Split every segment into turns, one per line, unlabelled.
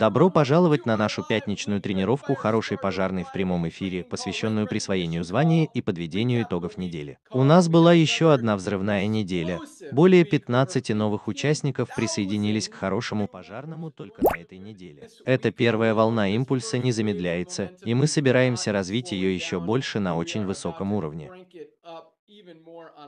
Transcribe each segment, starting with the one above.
Добро пожаловать на нашу пятничную тренировку «Хороший пожарный» в прямом эфире, посвященную присвоению звания и подведению итогов недели. У нас была еще одна взрывная неделя. Более 15 новых участников присоединились к «Хорошему пожарному» только на этой неделе. Эта первая волна импульса не замедляется, и мы собираемся развить ее еще больше на очень высоком уровне.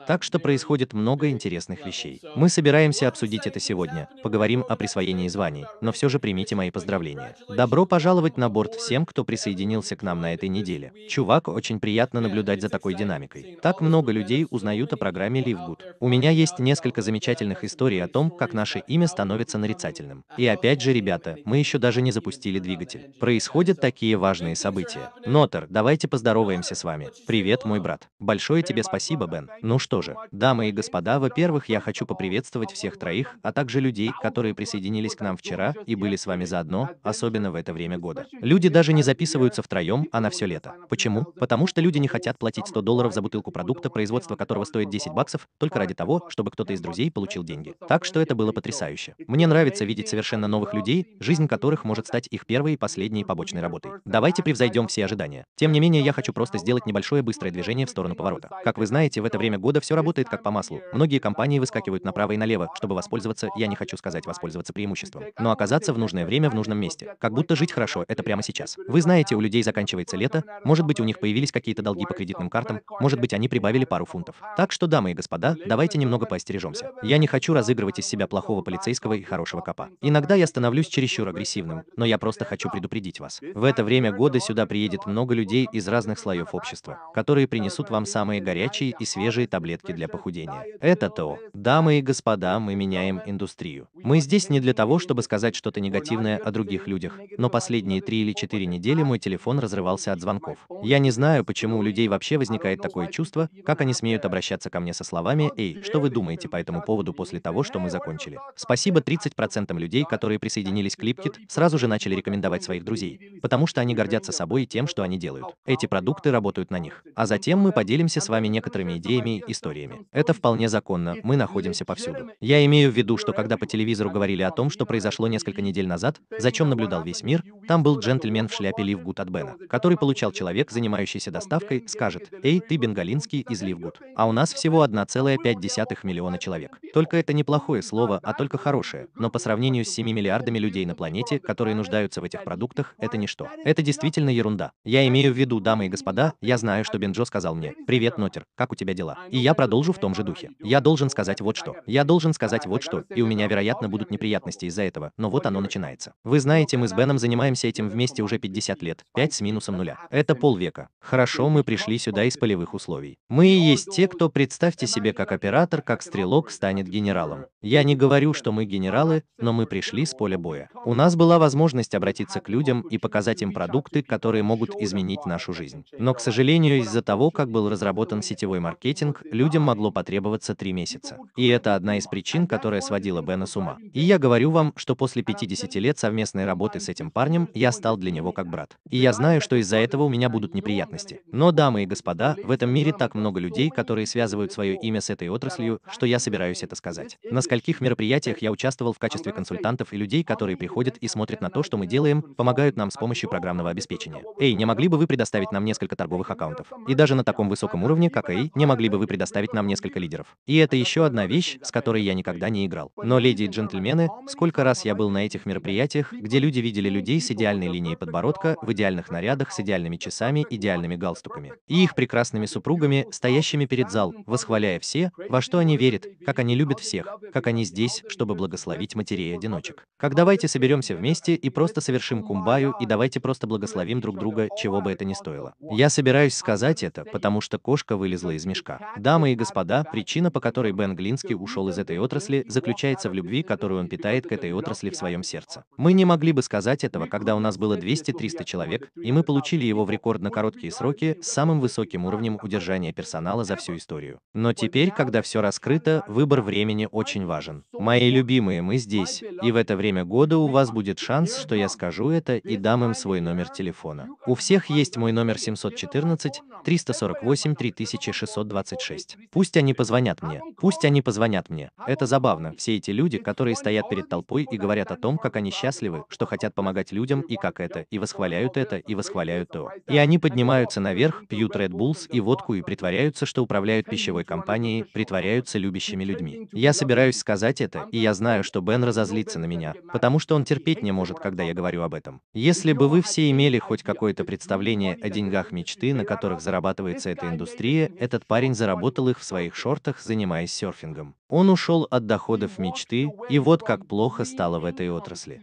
Так что происходит много интересных вещей. Мы собираемся обсудить это сегодня, поговорим о присвоении званий, но все же примите мои поздравления. Добро пожаловать на борт всем, кто присоединился к нам на этой неделе. Чувак, очень приятно наблюдать за такой динамикой. Так много людей узнают о программе Ливгуд. У меня есть несколько замечательных историй о том, как наше имя становится нарицательным. И опять же, ребята, мы еще даже не запустили двигатель. Происходят такие важные события. Нотер, давайте поздороваемся с вами. Привет, мой брат. Большое тебе спасибо Спасибо, Бен. Ну что же, дамы и господа, во-первых, я хочу поприветствовать всех троих, а также людей, которые присоединились к нам вчера и были с вами заодно, особенно в это время года. Люди даже не записываются втроем, а на все лето. Почему? Потому что люди не хотят платить 100 долларов за бутылку продукта, производство которого стоит 10 баксов, только ради того, чтобы кто-то из друзей получил деньги. Так что это было потрясающе. Мне нравится видеть совершенно новых людей, жизнь которых может стать их первой и последней побочной работой. Давайте превзойдем все ожидания. Тем не менее, я хочу просто сделать небольшое быстрое движение в сторону поворота. Как вы знаете, знаете, в это время года все работает как по маслу. Многие компании выскакивают направо и налево, чтобы воспользоваться, я не хочу сказать воспользоваться преимуществом, но оказаться в нужное время в нужном месте. Как будто жить хорошо, это прямо сейчас. Вы знаете, у людей заканчивается лето, может быть, у них появились какие-то долги по кредитным картам, может быть, они прибавили пару фунтов. Так что, дамы и господа, давайте немного поостережемся. Я не хочу разыгрывать из себя плохого полицейского и хорошего копа. Иногда я становлюсь чересчур агрессивным, но я просто хочу предупредить вас. В это время года сюда приедет много людей из разных слоев общества, которые принесут вам самые горячие и свежие таблетки для похудения. Это то. Дамы и господа, мы меняем индустрию. Мы здесь не для того, чтобы сказать что-то негативное о других людях, но последние три или четыре недели мой телефон разрывался от звонков. Я не знаю, почему у людей вообще возникает такое чувство, как они смеют обращаться ко мне со словами «Эй, что вы думаете по этому поводу после того, что мы закончили?» Спасибо 30% людей, которые присоединились к Липкит, сразу же начали рекомендовать своих друзей, потому что они гордятся собой и тем, что они делают. Эти продукты работают на них. А затем мы поделимся с вами некоторыми примерами, идеями, историями. Это вполне законно, мы находимся повсюду. Я имею в виду, что когда по телевизору говорили о том, что произошло несколько недель назад, зачем наблюдал весь мир, там был джентльмен в шляпе Ливгуд от Бена, который получал человек, занимающийся доставкой, скажет «Эй, ты бенгалинский из Ливгуд». А у нас всего 1,5 миллиона человек. Только это а неплохое слово, а только а хорошее, но по сравнению с 7 миллиардами людей на планете, которые нуждаются в этих продуктах, это ничто. Это действительно ерунда. Я имею в виду, дамы и господа, я знаю, что Бенджо сказал мне «Привет, Нотер, как у тебя дела. И я продолжу в том же духе. Я должен сказать вот что. Я должен сказать вот что. И у меня, вероятно, будут неприятности из-за этого. Но вот оно начинается. Вы знаете, мы с Беном занимаемся этим вместе уже 50 лет. 5 с минусом нуля. Это полвека. Хорошо, мы пришли сюда из полевых условий. Мы и есть те, кто, представьте себе, как оператор, как стрелок станет генералом. Я не говорю, что мы генералы, но мы пришли с поля боя. У нас была возможность обратиться к людям и показать им продукты, которые могут изменить нашу жизнь. Но, к сожалению, из-за того, как был разработан сетевой сетевой маркетинг, людям могло потребоваться три месяца. И это одна из причин, которая сводила Бена с ума. И я говорю вам, что после 50 лет совместной работы с этим парнем, я стал для него как брат. И я знаю, что из-за этого у меня будут неприятности. Но, дамы и господа, в этом мире так много людей, которые связывают свое имя с этой отраслью, что я собираюсь это сказать. На скольких мероприятиях я участвовал в качестве консультантов и людей, которые приходят и смотрят на то, что мы делаем, помогают нам с помощью программного обеспечения. Эй, не могли бы вы предоставить нам несколько торговых аккаунтов? И даже на таком высоком уровне, как AI, ролей, не могли бы вы предоставить нам несколько лидеров? И это еще одна вещь, с которой я никогда не играл. Но, леди и джентльмены, сколько раз я был на этих мероприятиях, где люди видели людей с идеальной линией подбородка, в идеальных нарядах, с идеальными часами, идеальными галстуками. И их прекрасными супругами, стоящими перед зал, восхваляя все, во что они верят, как они любят всех, как они здесь, чтобы благословить матерей-одиночек. Как давайте соберемся вместе и просто совершим кумбаю, и давайте просто благословим друг друга, чего бы это ни стоило. Я собираюсь сказать это, потому что кошка вылезла из мешка. Дамы и господа, причина, по которой Бен Глинский ушел из этой отрасли, заключается в любви, которую он питает к этой отрасли в своем сердце. Мы не могли бы сказать этого, когда у нас было 200-300 человек, и мы получили его в рекордно короткие сроки с самым высоким уровнем удержания персонала за всю историю. Но теперь, когда все раскрыто, выбор времени очень важен. Мои любимые, мы здесь, и в это время года у вас будет шанс, что я скажу это и дам им свой номер телефона. У всех есть мой номер 714 348 3600. 626. Пусть они позвонят мне. Пусть они позвонят мне. Это забавно, все эти люди, которые стоят перед толпой и говорят о том, как они счастливы, что хотят помогать людям и как это, и восхваляют это, и восхваляют то. И они поднимаются наверх, пьют Red Bulls и водку и притворяются, что управляют пищевой компанией, притворяются любящими людьми. Я собираюсь сказать это, и я знаю, что Бен разозлится на меня, потому что он терпеть не может, когда я говорю об этом. Если бы вы все имели хоть какое-то представление о деньгах мечты, на которых зарабатывается эта индустрия, это этот парень заработал их в своих шортах, занимаясь серфингом. Он ушел от доходов мечты, и вот как плохо стало в этой отрасли.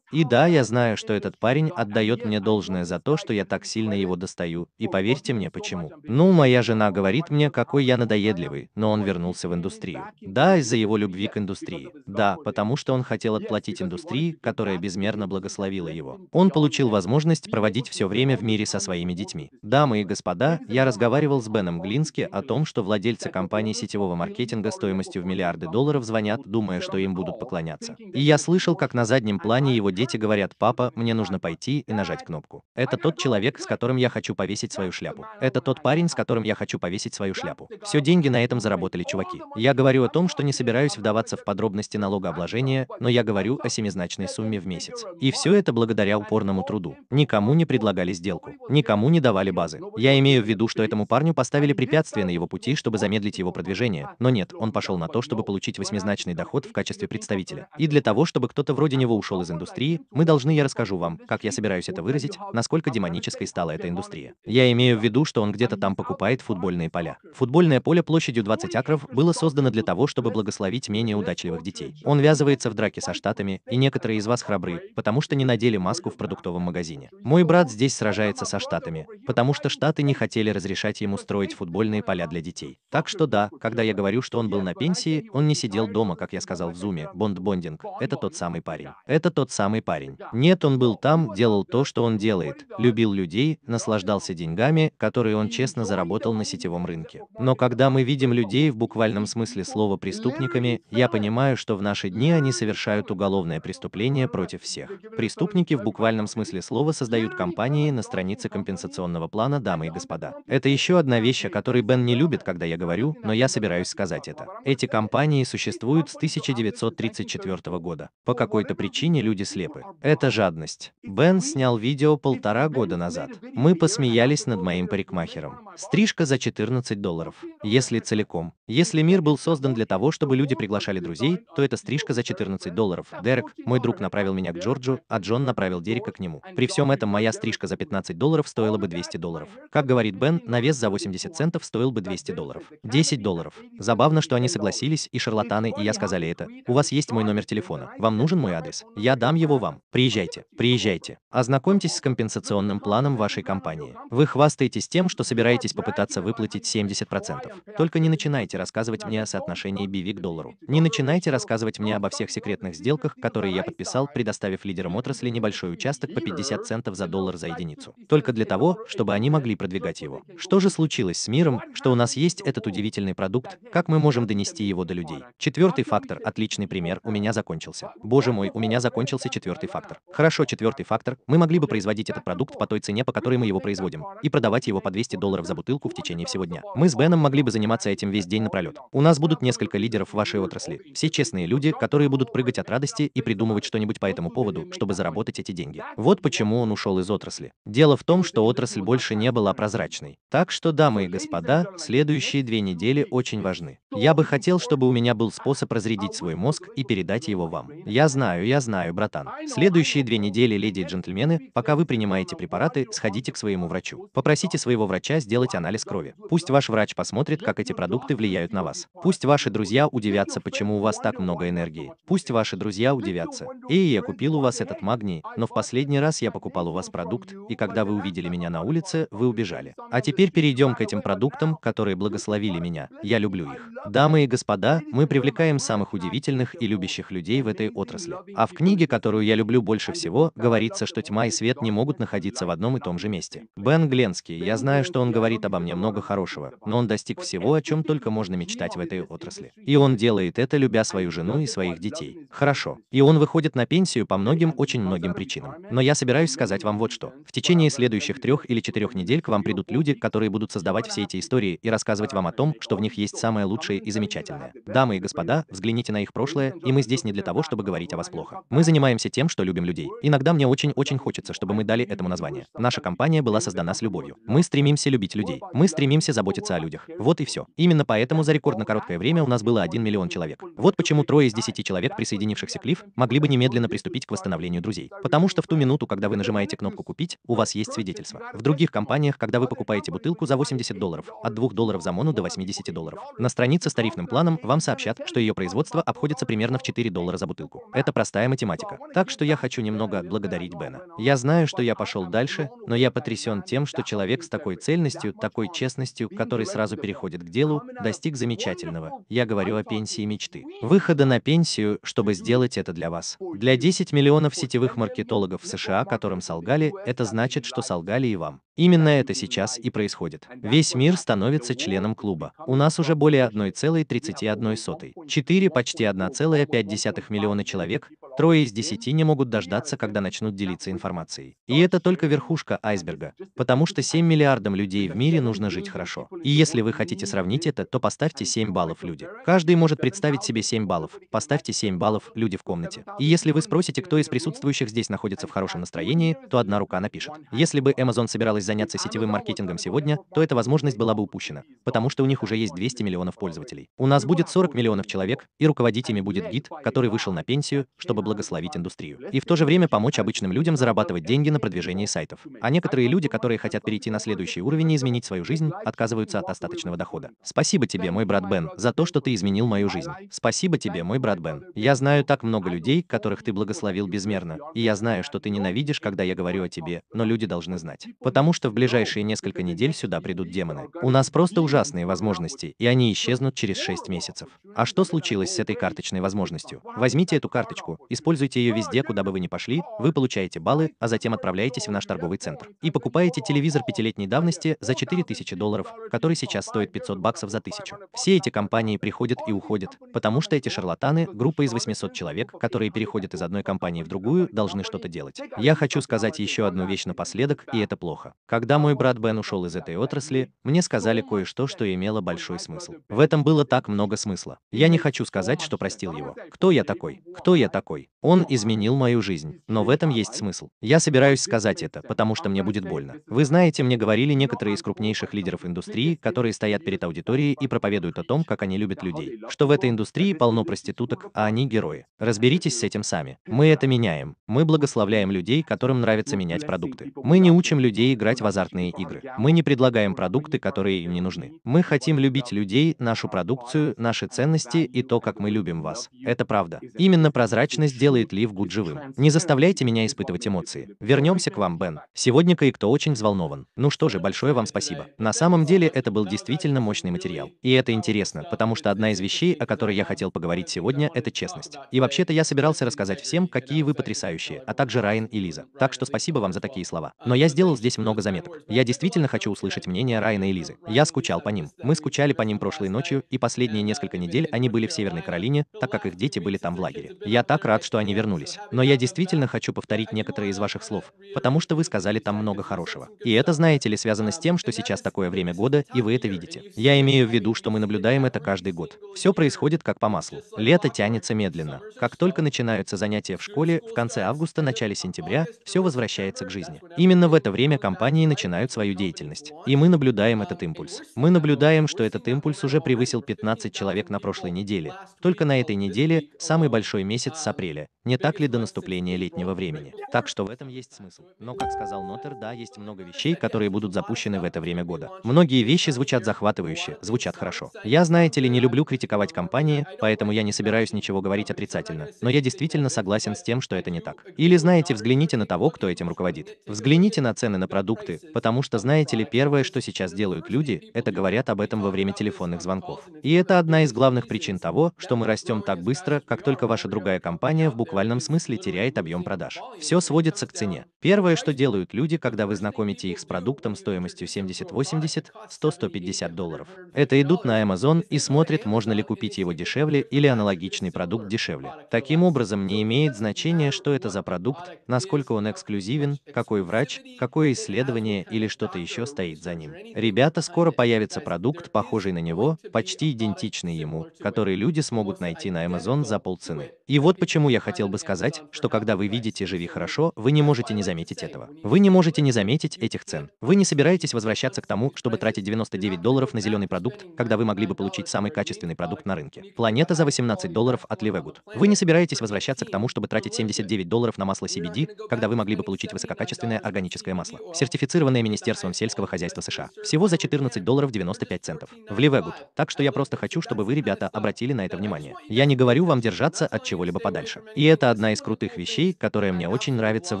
И да, я знаю, что этот парень отдает мне должное за то, что я так сильно его достаю, и поверьте мне почему. Ну, моя жена говорит мне, какой я надоедливый, но он вернулся в индустрию. Да, из-за его любви к индустрии. Да, потому что он хотел отплатить индустрии, которая безмерно благословила его. Он получил возможность проводить все время в мире со своими детьми. Дамы и господа, я разговаривал с Беном Глински о том, что владельцы компании сетевого маркетинга стоимостью в миллиарды долларов звонят, думая, что им будут поклоняться. И я слышал, как на заднем плане Барни его дети говорят, папа, мне нужно пойти и нажать кнопку. Это тот человек, с которым я хочу повесить свою шляпу. Это тот парень, с которым я хочу повесить свою шляпу. Все деньги на этом заработали чуваки. Я говорю о том, что не собираюсь вдаваться в подробности налогообложения, но я говорю о семизначной сумме в месяц. И все это благодаря упорному труду. Никому не предлагали сделку. Никому не давали базы. Я имею в виду, что этому парню поставили препятствия на его пути, чтобы замедлить его продвижение. Но нет, он пошел на то, чтобы получить восьмизначный доход в качестве представителя. И для того, чтобы кто-то вроде него ушел из индустрии, мы должны, я расскажу вам, как я собираюсь это выразить, насколько демонической стала эта индустрия. Я имею в виду, что он где-то там покупает футбольные поля. Футбольное поле площадью 20 акров было создано для того, чтобы благословить менее удачливых детей. Он ввязывается в драки со штатами, и некоторые из вас храбры, потому что не надели маску в продуктовом магазине. Мой брат здесь сражается со штатами, потому что штаты не хотели разрешать ему строить футбольные поля для детей. Так что да, когда я говорю, что он был на пенсии, он не сидел дома, как я сказал в зуме, бонд-бондинг. Это тот самый парень. Это тот тот самый парень. Нет, он был там, делал то, что он делает, любил людей, наслаждался деньгами, которые он честно заработал на сетевом рынке. Но когда мы видим людей в буквальном смысле слова преступниками, я понимаю, что в наши дни они совершают уголовное преступление против всех. Преступники в буквальном смысле слова создают компании на странице компенсационного плана, дамы и господа. Это еще одна вещь, о которой Бен не любит, когда я говорю, но я собираюсь сказать это. Эти компании существуют с 1934 года. По какой-то причине люди слепы. Это жадность. Бен снял видео полтора года назад. Мы посмеялись над моим парикмахером. Стрижка за 14 долларов. Если целиком. Если мир был создан для того, чтобы люди приглашали друзей, то это стрижка за 14 долларов. Дерек, мой друг, направил меня к Джорджу, а Джон направил Дерека к нему. При всем этом моя стрижка за 15 долларов стоила бы 200 долларов. Как говорит Бен, навес за 80 центов стоил бы 200 долларов. 10 долларов. Забавно, что они согласились, и шарлатаны, и я сказали это. У вас есть мой номер телефона. Вам нужен мой адрес? Я дам его вам. Приезжайте, приезжайте. Ознакомьтесь с компенсационным планом вашей компании. Вы хвастаетесь тем, что собираетесь попытаться выплатить 70%. Только не начинайте рассказывать мне о соотношении BV к доллару. Не начинайте рассказывать мне обо всех секретных сделках, которые я подписал, предоставив лидерам отрасли небольшой участок по 50 центов за доллар за единицу. Только для того, чтобы они могли продвигать его. Что же случилось с миром, что у нас есть этот удивительный продукт, как мы можем донести его до людей? Четвертый фактор, отличный пример, у меня закончился. Боже мой, у меня закончился закончился четвертый фактор. Хорошо, четвертый фактор, мы могли бы производить этот продукт по той цене, по которой мы его производим, и продавать его по 200 долларов за бутылку в течение всего дня. Мы с Беном могли бы заниматься этим весь день напролет. У нас будут несколько лидеров в вашей отрасли, все честные люди, которые будут прыгать от радости и придумывать что-нибудь по этому поводу, чтобы заработать эти деньги. Вот почему он ушел из отрасли. Дело в том, что отрасль больше не была прозрачной. Так что, дамы и господа, следующие две недели очень важны. Я бы хотел, чтобы у меня был способ разрядить свой мозг и передать его вам. Я знаю, я знаю, братан. Следующие две недели, леди и джентльмены, пока вы принимаете препараты, сходите к своему врачу. Попросите своего врача сделать анализ крови. Пусть ваш врач посмотрит, как эти продукты влияют на вас. Пусть ваши друзья удивятся, почему у вас так много энергии. Пусть ваши друзья удивятся. Эй, я купил у вас этот магний, но в последний раз я покупал у вас продукт, и когда вы увидели меня на улице, вы убежали. А теперь перейдем к этим продуктам, которые благословили меня. Я люблю их. Дамы и господа, мы привлекаем самых удивительных и любящих людей в этой отрасли. А в книге книге, которую я люблю больше всего, говорится, что тьма и свет не могут находиться в одном и том же месте. Бен Гленский, я знаю, что он говорит обо мне много хорошего, но он достиг всего, о чем только можно мечтать в этой отрасли. И он делает это, любя свою жену и своих детей. Хорошо. И он выходит на пенсию по многим, очень многим причинам. Но я собираюсь сказать вам вот что. В течение следующих трех или четырех недель к вам придут люди, которые будут создавать все эти истории и рассказывать вам о том, что в них есть самое лучшее и замечательное. Дамы и господа, взгляните на их прошлое, и мы здесь не для того, чтобы говорить о вас плохо. Мы занимаемся занимаемся тем, что любим людей. Иногда мне очень-очень хочется, чтобы мы дали этому название. Наша компания была создана с любовью. Мы стремимся любить людей. Мы стремимся заботиться о людях. Вот и все. Именно поэтому за рекордно короткое время у нас было 1 миллион человек. Вот почему трое из 10 человек, присоединившихся к Лив, могли бы немедленно приступить к восстановлению друзей. Потому что в ту минуту, когда вы нажимаете кнопку «Купить», у вас есть свидетельство. В других компаниях, когда вы покупаете бутылку за 80 долларов, от 2 долларов за мону до 80 долларов. На странице с тарифным планом вам сообщат, что ее производство обходится примерно в 4 доллара за бутылку. Это простая математика практика. Так что я хочу немного благодарить Бена. Я знаю, что я пошел дальше, но я потрясен тем, что человек с такой цельностью, такой честностью, который сразу переходит к делу, достиг замечательного. Я говорю о пенсии мечты. Выхода на пенсию, чтобы сделать это для вас. Для 10 миллионов сетевых маркетологов в США, которым солгали, это значит, что солгали и вам. Именно это сейчас и происходит. Весь мир становится членом клуба. У нас уже более 1,31, 4 почти 1,5 миллиона человек, трое из десяти не могут дождаться, когда начнут делиться информацией. И это только верхушка айсберга, потому что 7 миллиардам людей в мире нужно жить хорошо. И если вы хотите сравнить это, то поставьте 7 баллов люди. Каждый может представить себе 7 баллов. Поставьте 7 баллов люди в комнате. И если вы спросите, кто из присутствующих здесь находится в хорошем настроении, то одна рука напишет. Если бы Amazon собиралась заняться сетевым маркетингом сегодня, то эта возможность была бы упущена, потому что у них уже есть 200 миллионов пользователей. У нас будет 40 миллионов человек, и руководить ими будет гид, который вышел на пенсию, чтобы благословить индустрию. И в то же время помочь обычным людям зарабатывать деньги на продвижении сайтов. А некоторые люди, которые хотят перейти на следующий уровень и изменить свою жизнь, отказываются от остаточного дохода. Спасибо тебе, мой брат Бен, за то, что ты изменил мою жизнь. Спасибо тебе, мой брат Бен. Я знаю так много людей, которых ты благословил безмерно, и я знаю, что ты ненавидишь, когда я говорю о тебе, но люди должны знать. Потому что в ближайшие несколько недель сюда придут демоны. У нас просто ужасные возможности, и они исчезнут через 6 месяцев. А что случилось с этой карточной возможностью? Возьмите эту карточку, используйте ее везде, куда бы вы ни пошли, вы получаете баллы, а затем отправляетесь в наш торговый центр. И покупаете телевизор пятилетней давности за 4000 долларов, который сейчас стоит 500 баксов за тысячу. Все эти компании приходят и уходят, потому что эти шарлатаны, группа из 800 человек, которые переходят из одной компании в другую, должны что-то делать. Я хочу сказать еще одну вещь напоследок, и это плохо. Когда мой брат Бен ушел из этой отрасли, мне сказали кое-что, что имело большой смысл. В этом было так много смысла. Я не хочу сказать, что простил его. Кто я такой? Кто я такой? Он изменил мою жизнь, но в этом есть смысл. Я собираюсь сказать это, потому что мне будет больно. Вы знаете, мне говорили некоторые из крупнейших лидеров индустрии, которые стоят перед аудиторией и проповедуют о том, как они любят людей, что в этой индустрии полно проституток, а они герои. Разберитесь с этим сами. Мы это меняем. Мы благословляем людей, которым нравится менять продукты. Мы не учим людей играть играть в азартные игры. Мы не предлагаем продукты, которые им не нужны. Мы хотим любить людей, нашу продукцию, наши ценности и то, как мы любим вас. Это правда. Именно прозрачность делает Лив Гуд живым. Не заставляйте меня испытывать эмоции. Вернемся к вам, Бен. Сегодня кое-кто очень взволнован. Ну что же, большое вам спасибо. На самом деле это был действительно мощный материал. И это интересно, потому что одна из вещей, о которой я хотел поговорить сегодня, это честность. И вообще-то я собирался рассказать всем, какие вы потрясающие, а также Райан и Лиза. Так что спасибо вам за такие слова. Но я сделал здесь много заметок. Я действительно хочу услышать мнение Райана и Лизы. Я скучал по ним. Мы скучали по ним прошлой ночью, и последние несколько недель они были в Северной Каролине, так как их дети были там в лагере. Я так рад, что они вернулись. Но я действительно хочу повторить некоторые из ваших слов, потому что вы сказали там много хорошего. И это, знаете ли, связано с тем, что сейчас такое время года, и вы это видите. Я имею в виду, что мы наблюдаем это каждый год. Все происходит как по маслу. Лето тянется медленно. Как только начинаются занятия в школе, в конце августа, начале сентября, все возвращается к жизни. Именно в это время компания компании начинают свою деятельность. И мы наблюдаем этот импульс. Мы наблюдаем, что этот импульс уже превысил 15 человек на прошлой неделе. Только на этой неделе самый большой месяц с апреля. Не так ли до наступления летнего времени? Так что в этом есть смысл. Но, как сказал Нотер, да, есть много вещей, которые будут запущены в это время года. Многие вещи звучат захватывающе, звучат хорошо. Я, знаете ли, не люблю критиковать компании, поэтому я не собираюсь ничего говорить отрицательно. Но я действительно согласен с тем, что это не так. Или, знаете, взгляните на того, кто этим руководит. Взгляните на цены на продукты, продукты, потому что, знаете ли, первое, что сейчас делают люди, это говорят об этом во время телефонных звонков. И это одна из главных причин того, что мы растем так быстро, как только ваша другая компания в буквальном смысле теряет объем продаж. Все сводится к цене. Первое, что делают люди, когда вы знакомите их с продуктом стоимостью 70-80, 100-150 долларов, это идут на Amazon и смотрят, можно ли купить его дешевле или аналогичный продукт дешевле. Таким образом, не имеет значения, что это за продукт, насколько он эксклюзивен, какой врач, какое исследование, исследование или что-то еще стоит за ним. Ребята, скоро появится продукт, похожий на него, почти идентичный ему, который люди смогут найти на Amazon за полцены. И вот почему я хотел бы сказать, что когда вы видите «Живи хорошо», вы не можете не заметить этого. Вы не можете не заметить этих цен. Вы не собираетесь возвращаться к тому, чтобы тратить 99 долларов на зеленый продукт, когда вы могли бы получить самый качественный продукт на рынке. Планета за 18 долларов от Левегуд. Вы не собираетесь возвращаться к тому, чтобы тратить 79 долларов на масло CBD, когда вы могли бы получить высококачественное органическое масло. Сертификат сертифицированное Министерством сельского хозяйства США. Всего за 14 долларов 95 центов. В Ливегут, Так что я просто хочу, чтобы вы, ребята, обратили на это внимание. Я не говорю вам держаться от чего-либо подальше. И это одна из крутых вещей, которая мне очень нравится в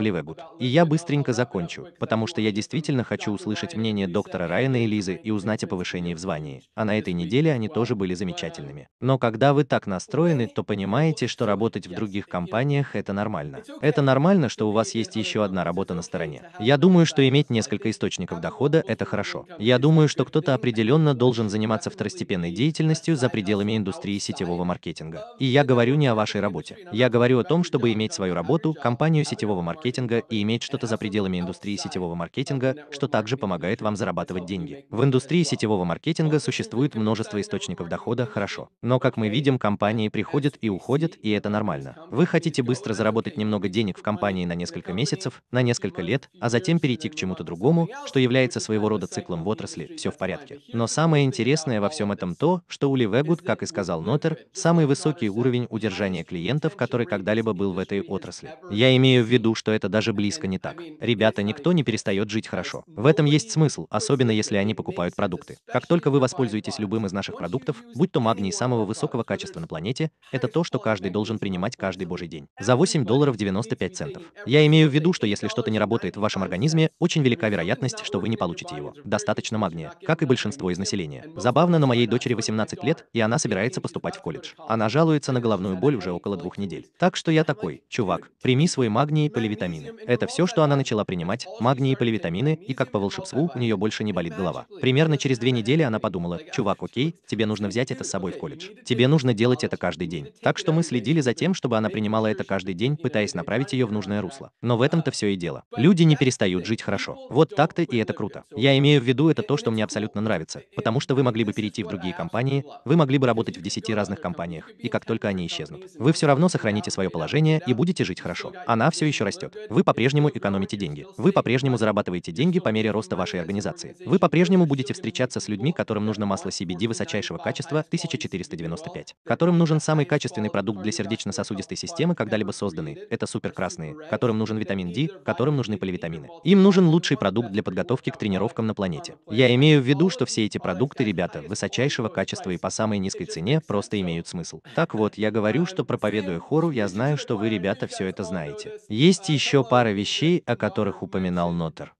Ливегут. И я быстренько закончу, потому что я действительно хочу услышать мнение доктора Райана и Лизы и узнать о повышении в звании. А на этой неделе они тоже были замечательными. Но когда вы так настроены, то понимаете, что работать в других компаниях это нормально. Это нормально, что у вас есть еще одна работа на стороне. Я думаю, что иметь иметь несколько источников дохода – это хорошо. Я думаю, что кто-то определенно должен заниматься второстепенной деятельностью за пределами индустрии сетевого маркетинга. И я говорю не о вашей работе. Я говорю о том, чтобы иметь свою работу, компанию сетевого маркетинга и иметь что-то за пределами индустрии сетевого маркетинга, что также помогает вам зарабатывать деньги. В индустрии сетевого маркетинга существует множество источников дохода, хорошо. Но, как мы видим, компании приходят и уходят, и это нормально. Вы хотите быстро заработать немного денег в компании на несколько месяцев, на несколько лет, а затем перейти к чему-то чему-то другому, что является своего рода циклом в отрасли, все в порядке. Но самое интересное во всем этом то, что у Левегуд, как и сказал Нотер, самый высокий уровень удержания клиентов, который когда-либо был в этой отрасли. Я имею в виду, что это даже близко не так. Ребята, никто не перестает жить хорошо. В этом есть смысл, особенно если они покупают продукты. Как только вы воспользуетесь любым из наших продуктов, будь то магний самого высокого качества на планете, это то, что каждый должен принимать каждый божий день. За 8 долларов 95 центов. Я имею в виду, что если что-то не работает в вашем организме, очень велика вероятность, что вы не получите его. Достаточно магния, как и большинство из населения. Забавно, но моей дочери 18 лет, и она собирается поступать в колледж. Она жалуется на головную боль уже около двух недель. Так что я такой, чувак, прими свои магний и поливитамины. Это все, что она начала принимать, магний и поливитамины, и как по волшебству, у нее больше не болит голова. Примерно через две недели она подумала, чувак, окей, тебе нужно взять это с собой в колледж. Тебе нужно делать это каждый день. Так что мы следили за тем, чтобы она принимала это каждый день, пытаясь направить ее в нужное русло. Но в этом-то все и дело. Люди не перестают жить хорошо. Вот так-то и это круто. Я имею в виду это то, что мне абсолютно нравится. Потому что вы могли бы перейти в другие компании, вы могли бы работать в 10 разных компаниях, и как только они исчезнут, вы все равно сохраните свое положение и будете жить хорошо. Она все еще растет. Вы по-прежнему экономите деньги. Вы по-прежнему зарабатываете деньги по мере роста вашей организации. Вы по-прежнему будете встречаться с людьми, которым нужно масло CBD высочайшего качества 1495, которым нужен самый качественный продукт для сердечно-сосудистой системы, когда-либо созданный. Это супер красные, которым нужен витамин D, которым нужны поливитамины. Им нужен лучший лучший продукт для подготовки к тренировкам на планете. Я имею в виду, что все эти продукты, ребята, высочайшего качества и по самой низкой цене просто имеют смысл. Так вот, я говорю, что проповедуя хору, я знаю, что вы, ребята, все это знаете. Есть еще пара вещей, о которых упоминал Нотер.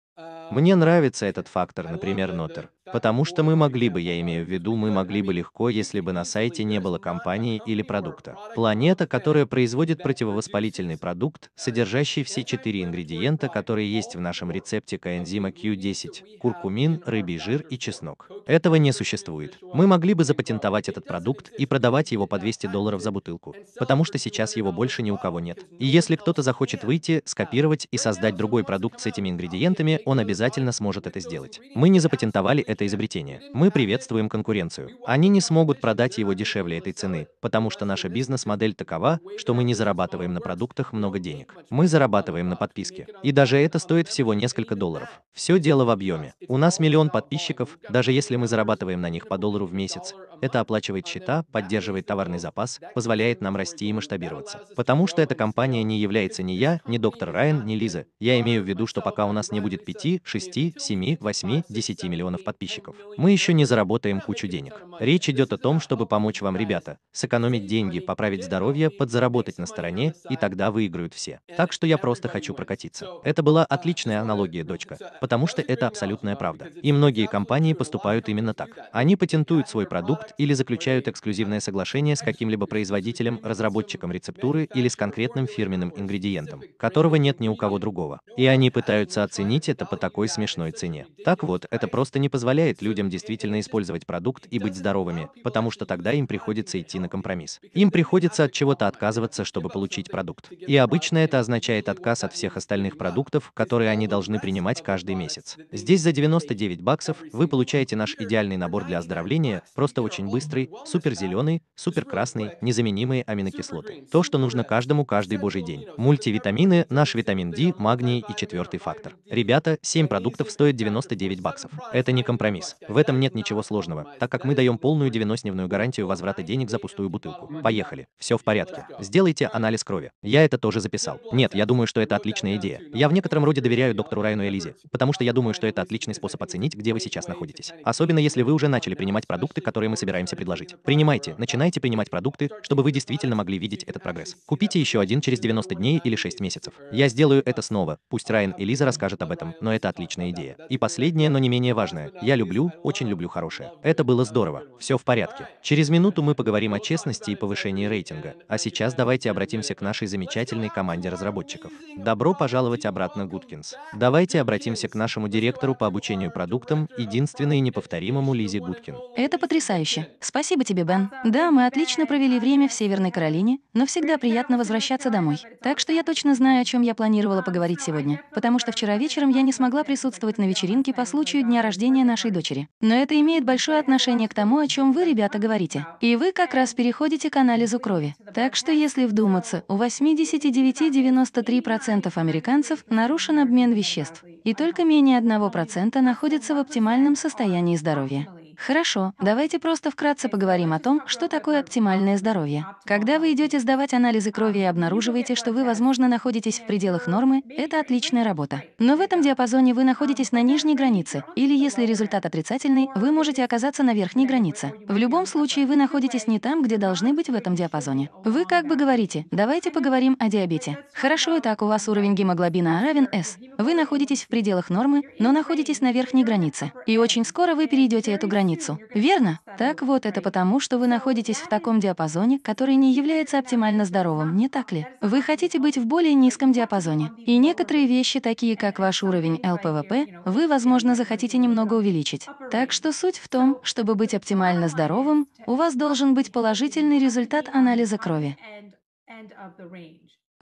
Мне нравится этот фактор, например, Нотер. Потому что мы могли бы, я имею в виду, мы могли бы легко, если бы на сайте не было компании или продукта. Планета, которая производит противовоспалительный продукт, содержащий все четыре ингредиента, которые есть в нашем рецепте коэнзима Q10, куркумин, рыбий жир и чеснок. Этого не существует. Мы могли бы запатентовать этот продукт и продавать его по 200 долларов за бутылку, потому что сейчас его больше ни у кого нет. И если кто-то захочет выйти, скопировать и создать другой продукт с этими ингредиентами, он обязательно сможет это сделать. Мы не запатентовали это это изобретение. Мы приветствуем конкуренцию. Они не смогут продать его дешевле этой цены, потому что наша бизнес-модель такова, что мы не зарабатываем на продуктах много денег. Мы зарабатываем на подписке. И даже это стоит всего несколько долларов. Все дело в объеме. У нас миллион подписчиков, даже если мы зарабатываем на них по доллару в месяц, это оплачивает счета, поддерживает товарный запас, позволяет нам расти и масштабироваться. Потому что эта компания не является ни я, ни доктор Райан, ни Лиза. Я имею в виду, что пока у нас не будет 5, 6, 7, 8, 10 миллионов подписчиков, подписчиков. Мы еще не заработаем кучу денег. Речь идет о том, чтобы помочь вам, ребята, сэкономить деньги, поправить здоровье, подзаработать на стороне, и тогда выиграют все. Так что я просто хочу прокатиться. Это была отличная аналогия, дочка, потому что это абсолютная правда. И многие компании поступают именно так. Они патентуют свой продукт или заключают эксклюзивное соглашение с каким-либо производителем, разработчиком рецептуры или с конкретным фирменным ингредиентом, которого нет ни у кого другого. И они пытаются оценить это по такой смешной цене. Так вот, это просто не позволяет позволяет людям действительно использовать продукт и быть здоровыми, потому что тогда им приходится идти на компромисс. Им приходится от чего-то отказываться, чтобы получить продукт. И обычно это означает отказ от всех остальных продуктов, которые они должны принимать каждый месяц. Здесь за 99 баксов вы получаете наш идеальный набор для оздоровления, просто очень быстрый, суперзеленый, суперкрасный, незаменимые аминокислоты. То, что нужно каждому каждый божий день. Мультивитамины, наш витамин D, магний и четвертый фактор. Ребята, 7 продуктов стоят 99 баксов. Это не компромисс компромисс. В этом нет ничего сложного, так как мы даем полную 90-дневную гарантию возврата денег за пустую бутылку. Поехали. Все в порядке. Сделайте анализ крови. Я это тоже записал. Нет, я думаю, что это отличная идея. Я в некотором роде доверяю доктору Райну и Элизе, потому что я думаю, что это отличный способ оценить, где вы сейчас находитесь. Особенно если вы уже начали принимать продукты, которые мы собираемся предложить. Принимайте, начинайте принимать продукты, чтобы вы действительно могли видеть этот прогресс. Купите еще один через 90 дней или 6 месяцев. Я сделаю это снова. Пусть Райан и Лиза расскажут об этом, но это отличная идея. И последнее, но не менее важное. Я люблю, очень люблю хорошее. Это было здорово. Все в порядке. Через минуту мы поговорим о честности и повышении рейтинга. А сейчас давайте обратимся к нашей замечательной команде разработчиков. Добро пожаловать обратно, Гудкинс. Давайте обратимся к нашему директору по обучению продуктам, единственной и неповторимому Лизе Гудкин.
Это потрясающе. Спасибо тебе, Бен. Да, мы отлично провели время в Северной Каролине, но всегда приятно возвращаться домой. Так что я точно знаю, о чем я планировала поговорить сегодня, потому что вчера вечером я не смогла присутствовать на вечеринке по случаю дня рождения на нашей дочери. Но это имеет большое отношение к тому, о чем вы, ребята, говорите. И вы как раз переходите к анализу крови. Так что, если вдуматься, у 89-93% американцев нарушен обмен веществ, и только менее 1% находится в оптимальном состоянии здоровья. Хорошо, давайте просто вкратце поговорим о том, что такое оптимальное здоровье. Когда вы идете сдавать анализы крови и обнаруживаете, что вы, возможно, находитесь в пределах нормы, это отличная работа. Но в этом диапазоне вы находитесь на нижней границе, или если результат отрицательный, вы можете оказаться на верхней границе. В любом случае, вы находитесь не там, где должны быть в этом диапазоне. Вы как бы говорите, давайте поговорим о диабете. Хорошо, так у вас уровень гемоглобина равен S. Вы находитесь в пределах нормы, но находитесь на верхней границе. И очень скоро вы перейдете эту границу границу, верно? Так вот, это потому, что вы находитесь в таком диапазоне, который не является оптимально здоровым, не так ли? Вы хотите быть в более низком диапазоне. И некоторые вещи, такие как ваш уровень ЛПВП, вы, возможно, захотите немного увеличить. Так что суть в том, чтобы быть оптимально здоровым, у вас должен быть положительный результат анализа крови.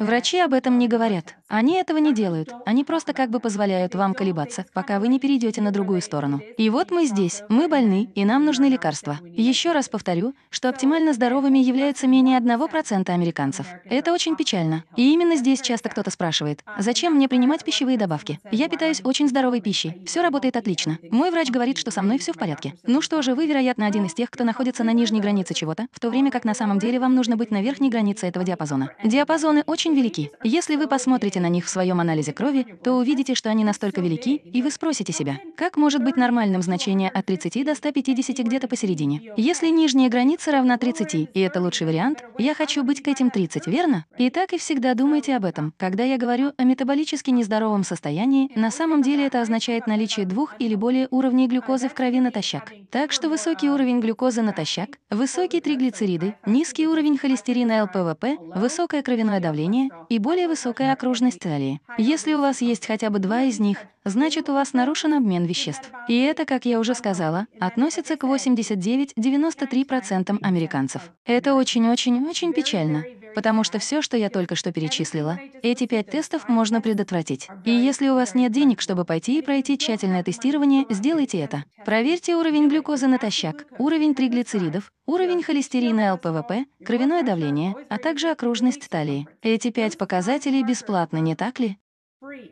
Врачи об этом не говорят. Они этого не делают. Они просто как бы позволяют вам колебаться, пока вы не перейдете на другую сторону. И вот мы здесь, мы больны, и нам нужны лекарства. Еще раз повторю, что оптимально здоровыми являются менее 1% американцев. Это очень печально. И именно здесь часто кто-то спрашивает, зачем мне принимать пищевые добавки? Я питаюсь очень здоровой пищей, все работает отлично. Мой врач говорит, что со мной все в порядке. Ну что же, вы, вероятно, один из тех, кто находится на нижней границе чего-то, в то время как на самом деле вам нужно быть на верхней границе этого диапазона. Диапазоны очень очень велики. Если вы посмотрите на них в своем анализе крови, то увидите, что они настолько велики, и вы спросите себя, как может быть нормальным значение от 30 до 150 где-то посередине? Если нижняя граница равна 30, и это лучший вариант, я хочу быть к этим 30, верно? И так и всегда думайте об этом. Когда я говорю о метаболически нездоровом состоянии, на самом деле это означает наличие двух или более уровней глюкозы в крови натощак. Так что высокий уровень глюкозы натощак, высокие триглицериды, низкий уровень холестерина ЛПВП, высокое кровяное давление, сечения и более высокая окружность талии. Если у вас есть хотя бы два из них, значит, у вас нарушен обмен веществ. И это, как я уже сказала, относится к 89-93% американцев. Это очень-очень-очень печально, потому что все, что я только что перечислила, эти пять тестов можно предотвратить. И если у вас нет денег, чтобы пойти и пройти тщательное тестирование, сделайте это. Проверьте уровень глюкозы натощак, уровень триглицеридов, уровень холестерина ЛПВП, кровяное давление, а также окружность талии. Эти пять показателей бесплатно, не так ли?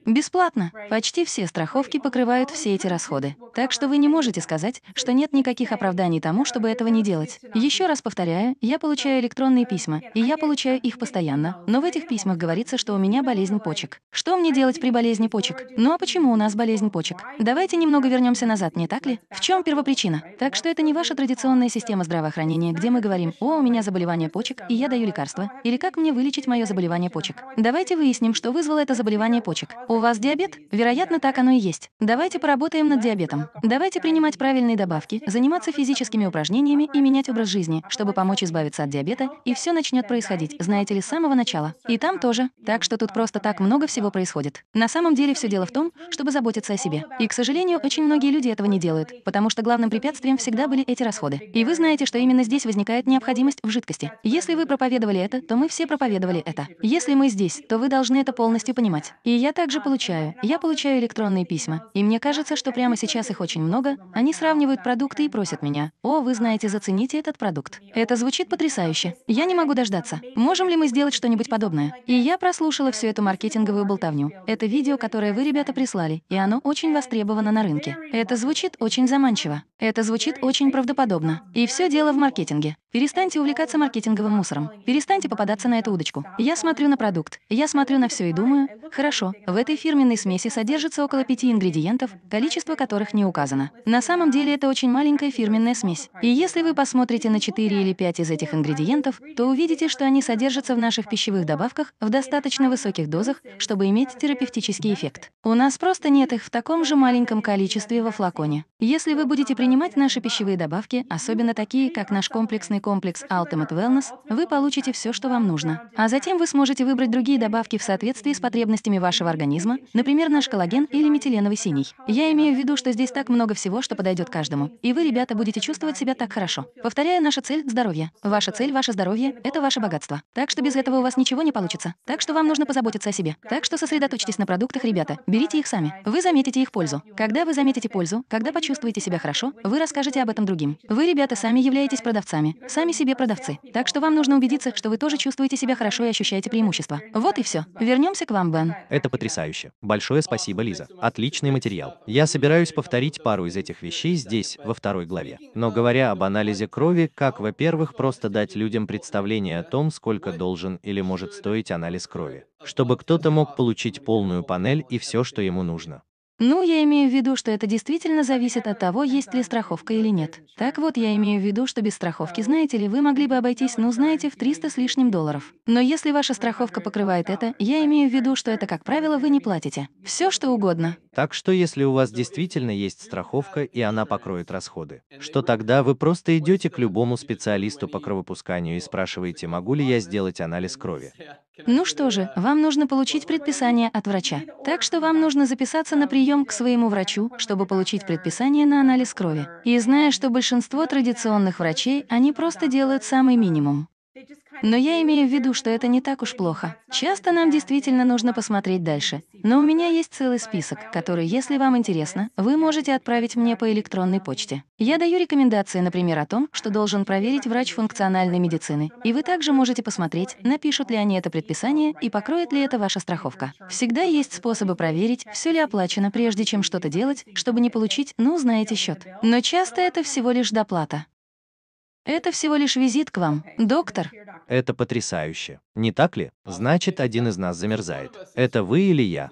Бесплатно. Почти все страховки покрывают все эти расходы. Так что вы не можете сказать, что нет никаких оправданий тому, чтобы этого не делать. Еще раз повторяю, я получаю электронные письма, и я получаю их постоянно. Но в этих письмах говорится, что у меня болезнь почек. Что мне делать при болезни почек? Ну а почему у нас болезнь почек? Давайте немного вернемся назад, не так ли? В чем первопричина? Так что это не ваша традиционная система здравоохранения, где мы говорим, о, у меня заболевание почек, и я даю лекарства. Или как мне вылечить мое заболевание почек? Давайте выясним, что вызвало это заболевание почек звоночек. «У вас диабет?» Вероятно, так оно и есть. Давайте поработаем над диабетом. Давайте принимать правильные добавки, заниматься физическими упражнениями и менять образ жизни, чтобы помочь избавиться от диабета, и все начнет происходить, знаете ли, с самого начала. И там тоже. Так что тут просто так много всего происходит. На самом деле все дело в том, чтобы заботиться о себе. И, к сожалению, очень многие люди этого не делают, потому что главным препятствием всегда были эти расходы. И вы знаете, что именно здесь возникает необходимость в жидкости. Если вы проповедовали это, то мы все проповедовали это. Если мы здесь, то вы должны это полностью понимать. И я я также получаю. Я получаю электронные письма. И мне кажется, что прямо сейчас их очень много. Они сравнивают продукты и просят меня. О, вы знаете, зацените этот продукт. Это звучит потрясающе. Я не могу дождаться. Можем ли мы сделать что-нибудь подобное? И я прослушала всю эту маркетинговую болтовню. Это видео, которое вы, ребята, прислали, и оно очень востребовано на рынке. Это звучит очень заманчиво. Это звучит очень правдоподобно. И все дело в маркетинге. Перестаньте увлекаться маркетинговым мусором. Перестаньте попадаться на эту удочку. Я смотрю на продукт. Я смотрю на все и думаю, хорошо, в этой фирменной смеси содержится около пяти ингредиентов, количество которых не указано. На самом деле это очень маленькая фирменная смесь. И если вы посмотрите на четыре или пять из этих ингредиентов, то увидите, что они содержатся в наших пищевых добавках в достаточно высоких дозах, чтобы иметь терапевтический эффект. У нас просто нет их в таком же маленьком количестве во флаконе. Если вы будете принимать наши пищевые добавки, особенно такие, как наш комплексный комплекс Ultimate Wellness, вы получите все, что вам нужно. А затем вы сможете выбрать другие добавки в соответствии с потребностями вашего нашего организма, например, наш коллаген или метиленовый синий. Я имею в виду, что здесь так много всего, что подойдет каждому. И вы, ребята, будете чувствовать себя так хорошо. Повторяю, наша цель – здоровье. Ваша цель – ваше здоровье – это ваше богатство. Так что без этого у вас ничего не получится. Так что вам нужно позаботиться о себе. Так что сосредоточьтесь на продуктах, ребята. Берите их сами. Вы заметите их пользу. Когда вы заметите пользу, когда почувствуете себя хорошо, вы расскажете об этом другим. Вы, ребята, сами являетесь продавцами. Сами себе продавцы. Так что вам нужно убедиться, что вы тоже чувствуете себя хорошо и ощущаете преимущества. Вот и все. Вернемся к вам, Бен.
Это потрясающе. Большое спасибо, Лиза. Отличный материал. Я собираюсь повторить пару из этих вещей здесь, во второй главе. Но говоря об анализе крови, как, во-первых, просто дать людям представление о том, сколько должен или может стоить анализ крови, чтобы кто-то мог получить полную панель и все, что ему нужно.
Ну, я имею в виду, что это действительно зависит от того, есть ли страховка или нет. Так вот, я имею в виду, что без страховки, знаете ли, вы могли бы обойтись, ну, знаете, в 300 с лишним долларов. Но если ваша страховка покрывает это, я имею в виду, что это, как правило, вы не платите. Все что угодно.
Так что если у вас действительно есть страховка и она покроет расходы, что тогда вы просто идете к любому специалисту по кровопусканию и спрашиваете, могу ли я сделать анализ крови.
Ну что же, вам нужно получить предписание от врача. Так что вам нужно записаться на прием к своему врачу, чтобы получить предписание на анализ крови. И зная, что большинство традиционных врачей, они просто делают самый минимум. Но я имею в виду, что это не так уж плохо. Часто нам действительно нужно посмотреть дальше. Но у меня есть целый список, который, если вам интересно, вы можете отправить мне по электронной почте. Я даю рекомендации, например, о том, что должен проверить врач функциональной медицины. И вы также можете посмотреть, напишут ли они это предписание и покроет ли это ваша страховка. Всегда есть способы проверить, все ли оплачено, прежде чем что-то делать, чтобы не получить, ну, знаете, счет. Но часто это всего лишь доплата. Это всего лишь визит к вам, доктор.
Это потрясающе, не так ли? Значит, один из нас замерзает. Это вы или я?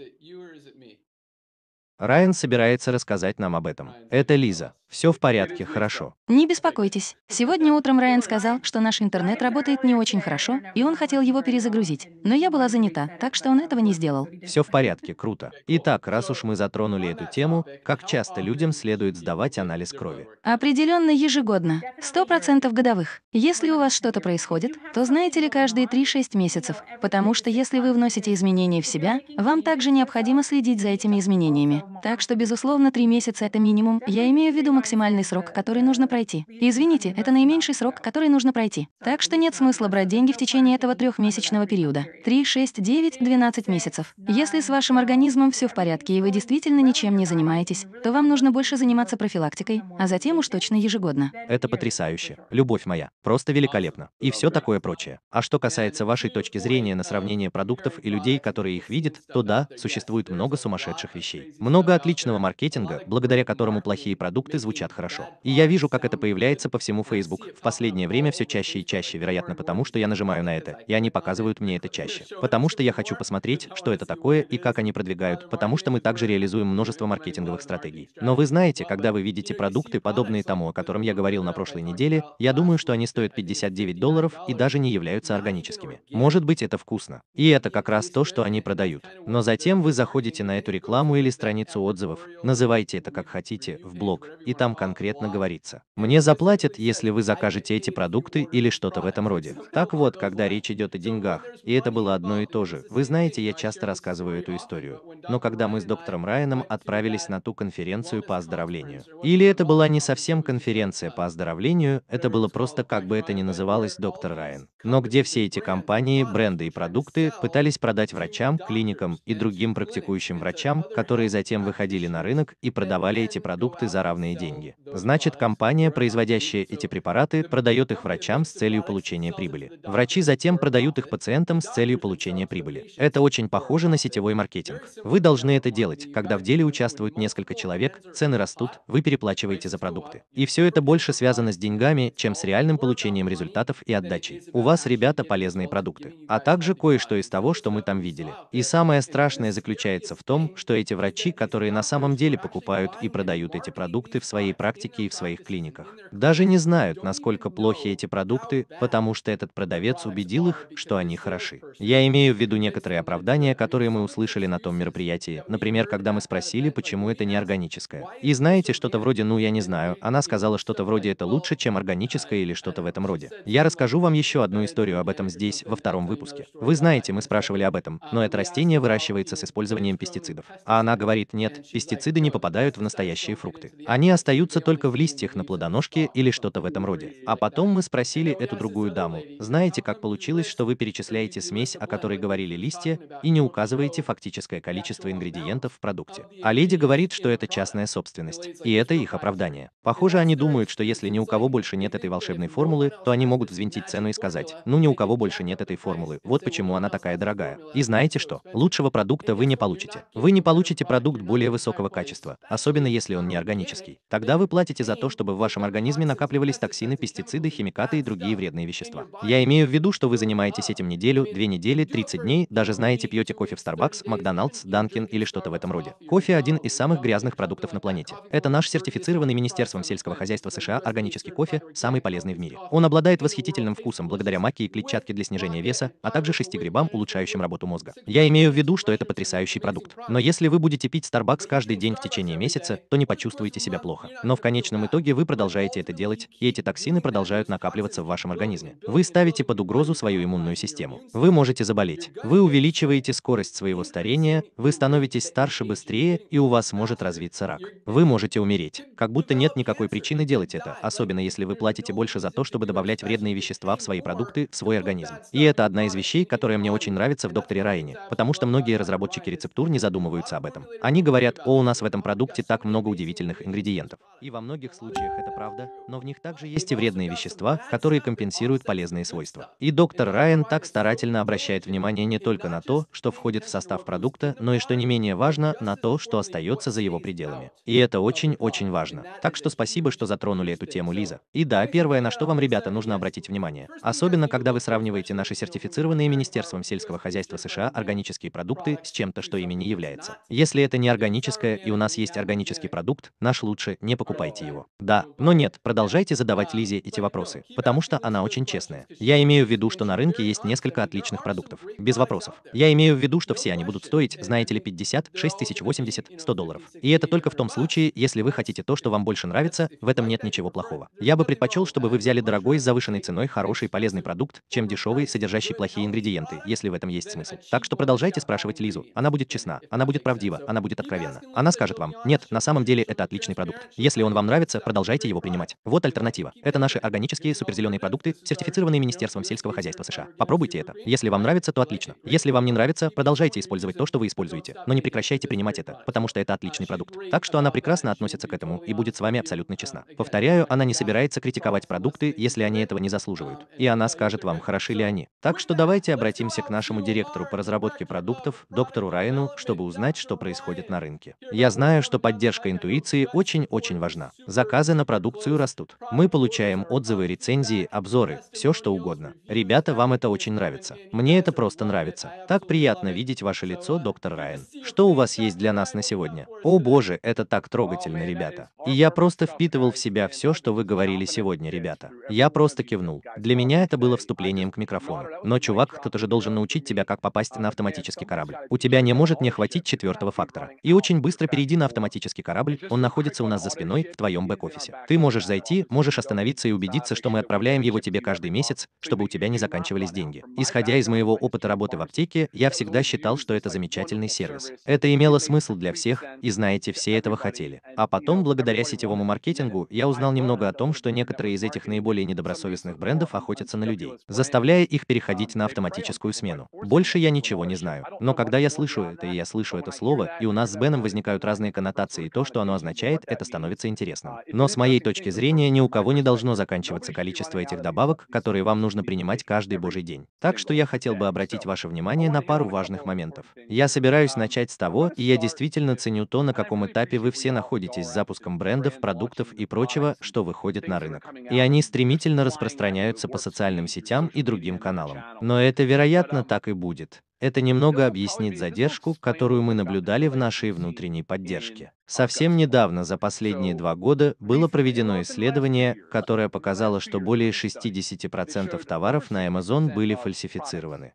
Райан собирается рассказать нам об этом. Это Лиза. Все в порядке, хорошо.
Не беспокойтесь. Сегодня утром Райан сказал, что наш интернет работает не очень хорошо, и он хотел его перезагрузить. Но я была занята, так что он этого не сделал.
Все в порядке, круто. Итак, раз уж мы затронули эту тему, как часто людям следует сдавать анализ крови?
Определенно ежегодно. сто процентов годовых. Если у вас что-то происходит, то знаете ли каждые 3-6 месяцев, потому что если вы вносите изменения в себя, вам также необходимо следить за этими изменениями. Так что, безусловно, 3 месяца — это минимум. Я имею в виду максимальный срок, который нужно пройти. извините, это наименьший срок, который нужно пройти. Так что нет смысла брать деньги в течение этого трехмесячного периода. 3, 6, 9, 12 месяцев. Если с вашим организмом все в порядке и вы действительно ничем не занимаетесь, то вам нужно больше заниматься профилактикой, а затем уж точно ежегодно.
Это потрясающе. Любовь моя. Просто великолепно. И все такое прочее. А что касается вашей точки зрения на сравнение продуктов и людей, которые их видят, то да, существует много сумасшедших вещей. Много отличного маркетинга, благодаря которому плохие продукты звучат звучат хорошо. И я вижу, как это появляется по всему Facebook. В последнее время все чаще и чаще, вероятно, потому что я нажимаю на это, и они показывают мне это чаще. Потому что я хочу посмотреть, что это такое и как они продвигают, потому что мы также реализуем множество маркетинговых стратегий. Но вы знаете, когда вы видите продукты, подобные тому, о котором я говорил на прошлой неделе, я думаю, что они стоят 59 долларов и даже не являются органическими. Может быть, это вкусно. И это как раз то, что они продают. Но затем вы заходите на эту рекламу или страницу отзывов, называйте это как хотите, в блог, и там конкретно говорится. Мне заплатят, если вы закажете эти продукты или что-то в этом роде. Так вот, когда речь идет о деньгах, и это было одно и то же. Вы знаете, я часто рассказываю эту историю. Но когда мы с доктором Райаном отправились на ту конференцию по оздоровлению. Или это была не совсем конференция по оздоровлению, это было просто как бы это ни называлось доктор Райан. Но где все эти компании, бренды и продукты пытались продать врачам, клиникам и другим практикующим врачам, которые затем выходили на рынок и продавали эти продукты за равные деньги деньги. Значит, компания, производящая эти препараты, продает их врачам с целью получения прибыли. Врачи затем продают их пациентам с целью получения прибыли. Это очень похоже на сетевой маркетинг. Вы должны это делать, когда в деле участвуют несколько человек, цены растут, вы переплачиваете за продукты. И все это больше связано с деньгами, чем с реальным получением результатов и отдачей. У вас, ребята, полезные продукты. А также кое-что из того, что мы там видели. И самое страшное заключается в том, что эти врачи, которые на самом деле покупают и продают эти продукты в своей своей практике и в своих клиниках. Даже не знают, насколько плохи эти продукты, потому что этот продавец убедил их, что они хороши. Я имею в виду некоторые оправдания, которые мы услышали на том мероприятии. Например, когда мы спросили, почему это не органическое. И знаете, что-то вроде «ну я не знаю», она сказала что-то вроде «это лучше, чем органическое» или что-то в этом роде. Я расскажу вам еще одну историю об этом здесь, во втором выпуске. Вы знаете, мы спрашивали об этом, но это растение выращивается с использованием пестицидов. А она говорит, нет, пестициды не попадают в настоящие фрукты. Они остаются только в листьях на плодоножке или что-то в этом роде. А потом мы спросили эту другую даму, знаете, как получилось, что вы перечисляете смесь, о которой говорили листья, и не указываете фактическое количество ингредиентов в продукте? А леди говорит, что это частная собственность, и это их оправдание. Похоже, они думают, что если ни у кого больше нет этой волшебной формулы, то они могут взвинтить цену и сказать, ну ни у кого больше нет этой формулы, вот почему она такая дорогая. И знаете что? Лучшего продукта вы не получите. Вы не получите продукт более высокого качества, особенно если он не органический. Тогда вы платите за то, чтобы в вашем организме накапливались токсины, пестициды, химикаты и другие вредные вещества. Я имею в виду, что вы занимаетесь этим неделю, две недели, 30 дней, даже знаете, пьете кофе в Starbucks, Макдональдс, Данкин или что-то в этом роде. Кофе – один из самых грязных продуктов на планете. Это наш сертифицированный Министерством сельского хозяйства США органический кофе, самый полезный в мире. Он обладает восхитительным вкусом благодаря маке и клетчатке для снижения веса, а также шести грибам, улучшающим работу мозга. Я имею в виду, что это потрясающий продукт. Но если вы будете пить Starbucks каждый день в течение месяца, то не почувствуете себя плохо плохо. Но в конечном итоге вы продолжаете это делать, и эти токсины продолжают накапливаться в вашем организме. Вы ставите под угрозу свою иммунную систему. Вы можете заболеть. Вы увеличиваете скорость своего старения, вы становитесь старше быстрее, и у вас может развиться рак. Вы можете умереть. Как будто нет никакой причины делать это, особенно если вы платите больше за то, чтобы добавлять вредные вещества в свои продукты, в свой организм. И это одна из вещей, которая мне очень нравится в докторе Райне, потому что многие разработчики рецептур не задумываются об этом. Они говорят, о, у нас в этом продукте так много удивительных ингредиентов. 100%. И во многих случаях это правда, но в них также есть и вредные вещества, которые компенсируют полезные свойства. И доктор Райан так старательно обращает внимание не только на то, что входит в состав продукта, но и, что не менее важно, на то, что остается за его пределами. И это очень-очень важно. Так что спасибо, что затронули эту тему, Лиза. И да, первое, на что вам, ребята, нужно обратить внимание, особенно когда вы сравниваете наши сертифицированные Министерством сельского хозяйства США органические продукты с чем-то, что ими не является. Если это не органическое и у нас есть органический продукт, наш лучше не покупайте его. Да, но нет, продолжайте задавать Лизе эти вопросы, потому что она очень честная. Я имею в виду, что на рынке есть несколько отличных продуктов. Без вопросов. Я имею в виду, что все они будут стоить, знаете ли, 50, 6080, 100 долларов. И это только в том случае, если вы хотите то, что вам больше нравится, в этом нет ничего плохого. Я бы предпочел, чтобы вы взяли дорогой с завышенной ценой хороший полезный продукт, чем дешевый, содержащий плохие ингредиенты, если в этом есть смысл. Так что продолжайте спрашивать Лизу. Она будет честна, она будет правдива, она будет откровенна. Она скажет вам, нет, на самом деле это отличный продукт. Если он вам нравится, продолжайте его принимать. Вот альтернатива. Это наши органические суперзеленые продукты, сертифицированные Министерством сельского хозяйства США. Попробуйте это. Если вам нравится, то отлично. Если вам не нравится, продолжайте использовать то, что вы используете. Но не прекращайте принимать это, потому что это отличный продукт. Так что она прекрасно относится к этому и будет с вами абсолютно честна. Повторяю, она не собирается критиковать продукты, если они этого не заслуживают. И она скажет вам, хороши ли они. Так что давайте обратимся к нашему директору по разработке продуктов, доктору Райну, чтобы узнать, что происходит на рынке. Я знаю, что поддержка интуиции очень-очень очень важна. Заказы на продукцию растут. Мы получаем отзывы, рецензии, обзоры, все что угодно. Ребята, вам это очень нравится. Мне это просто нравится. Так приятно видеть ваше лицо, доктор Райан. Что у вас есть для нас на сегодня? О боже, это так трогательно, ребята. И я просто впитывал в себя все, что вы говорили сегодня, ребята. Я просто кивнул. Для меня это было вступлением к микрофону. Но, чувак, кто-то же должен научить тебя, как попасть на автоматический корабль. У тебя не может не хватить четвертого фактора. И очень быстро перейди на автоматический корабль, он находится у нас за за спиной в твоем бэк-офисе. Ты можешь зайти, можешь остановиться и убедиться, что мы отправляем его тебе каждый месяц, чтобы у тебя не заканчивались деньги. Исходя из моего опыта работы в аптеке, я всегда считал, что это замечательный сервис. Это имело смысл для всех, и знаете, все этого хотели. А потом, благодаря сетевому маркетингу, я узнал немного о том, что некоторые из этих наиболее недобросовестных брендов охотятся на людей, заставляя их переходить на автоматическую смену. Больше я ничего не знаю. Но когда я слышу это, и я слышу это слово, и у нас с Беном возникают разные коннотации, и то, что оно означает, это становится становится интересным. А, Но с моей точки зрения ни у кого не должно заканчиваться количество этих добавок, которые вам нужно принимать каждый божий день. Так что я хотел бы обратить ваше внимание на пару важных моментов. Я собираюсь начать с того, и я действительно ценю то, на каком этапе вы все находитесь с запуском брендов, продуктов и прочего, что выходит на рынок. И они стремительно распространяются по социальным сетям и другим каналам. Но это, вероятно, так и будет. Это немного объяснит задержку, которую мы наблюдали в нашей внутренней поддержке. Совсем недавно, за последние два года, было проведено исследование, а которое показало, что более 60% товаров на Amazon были фальсифицированы.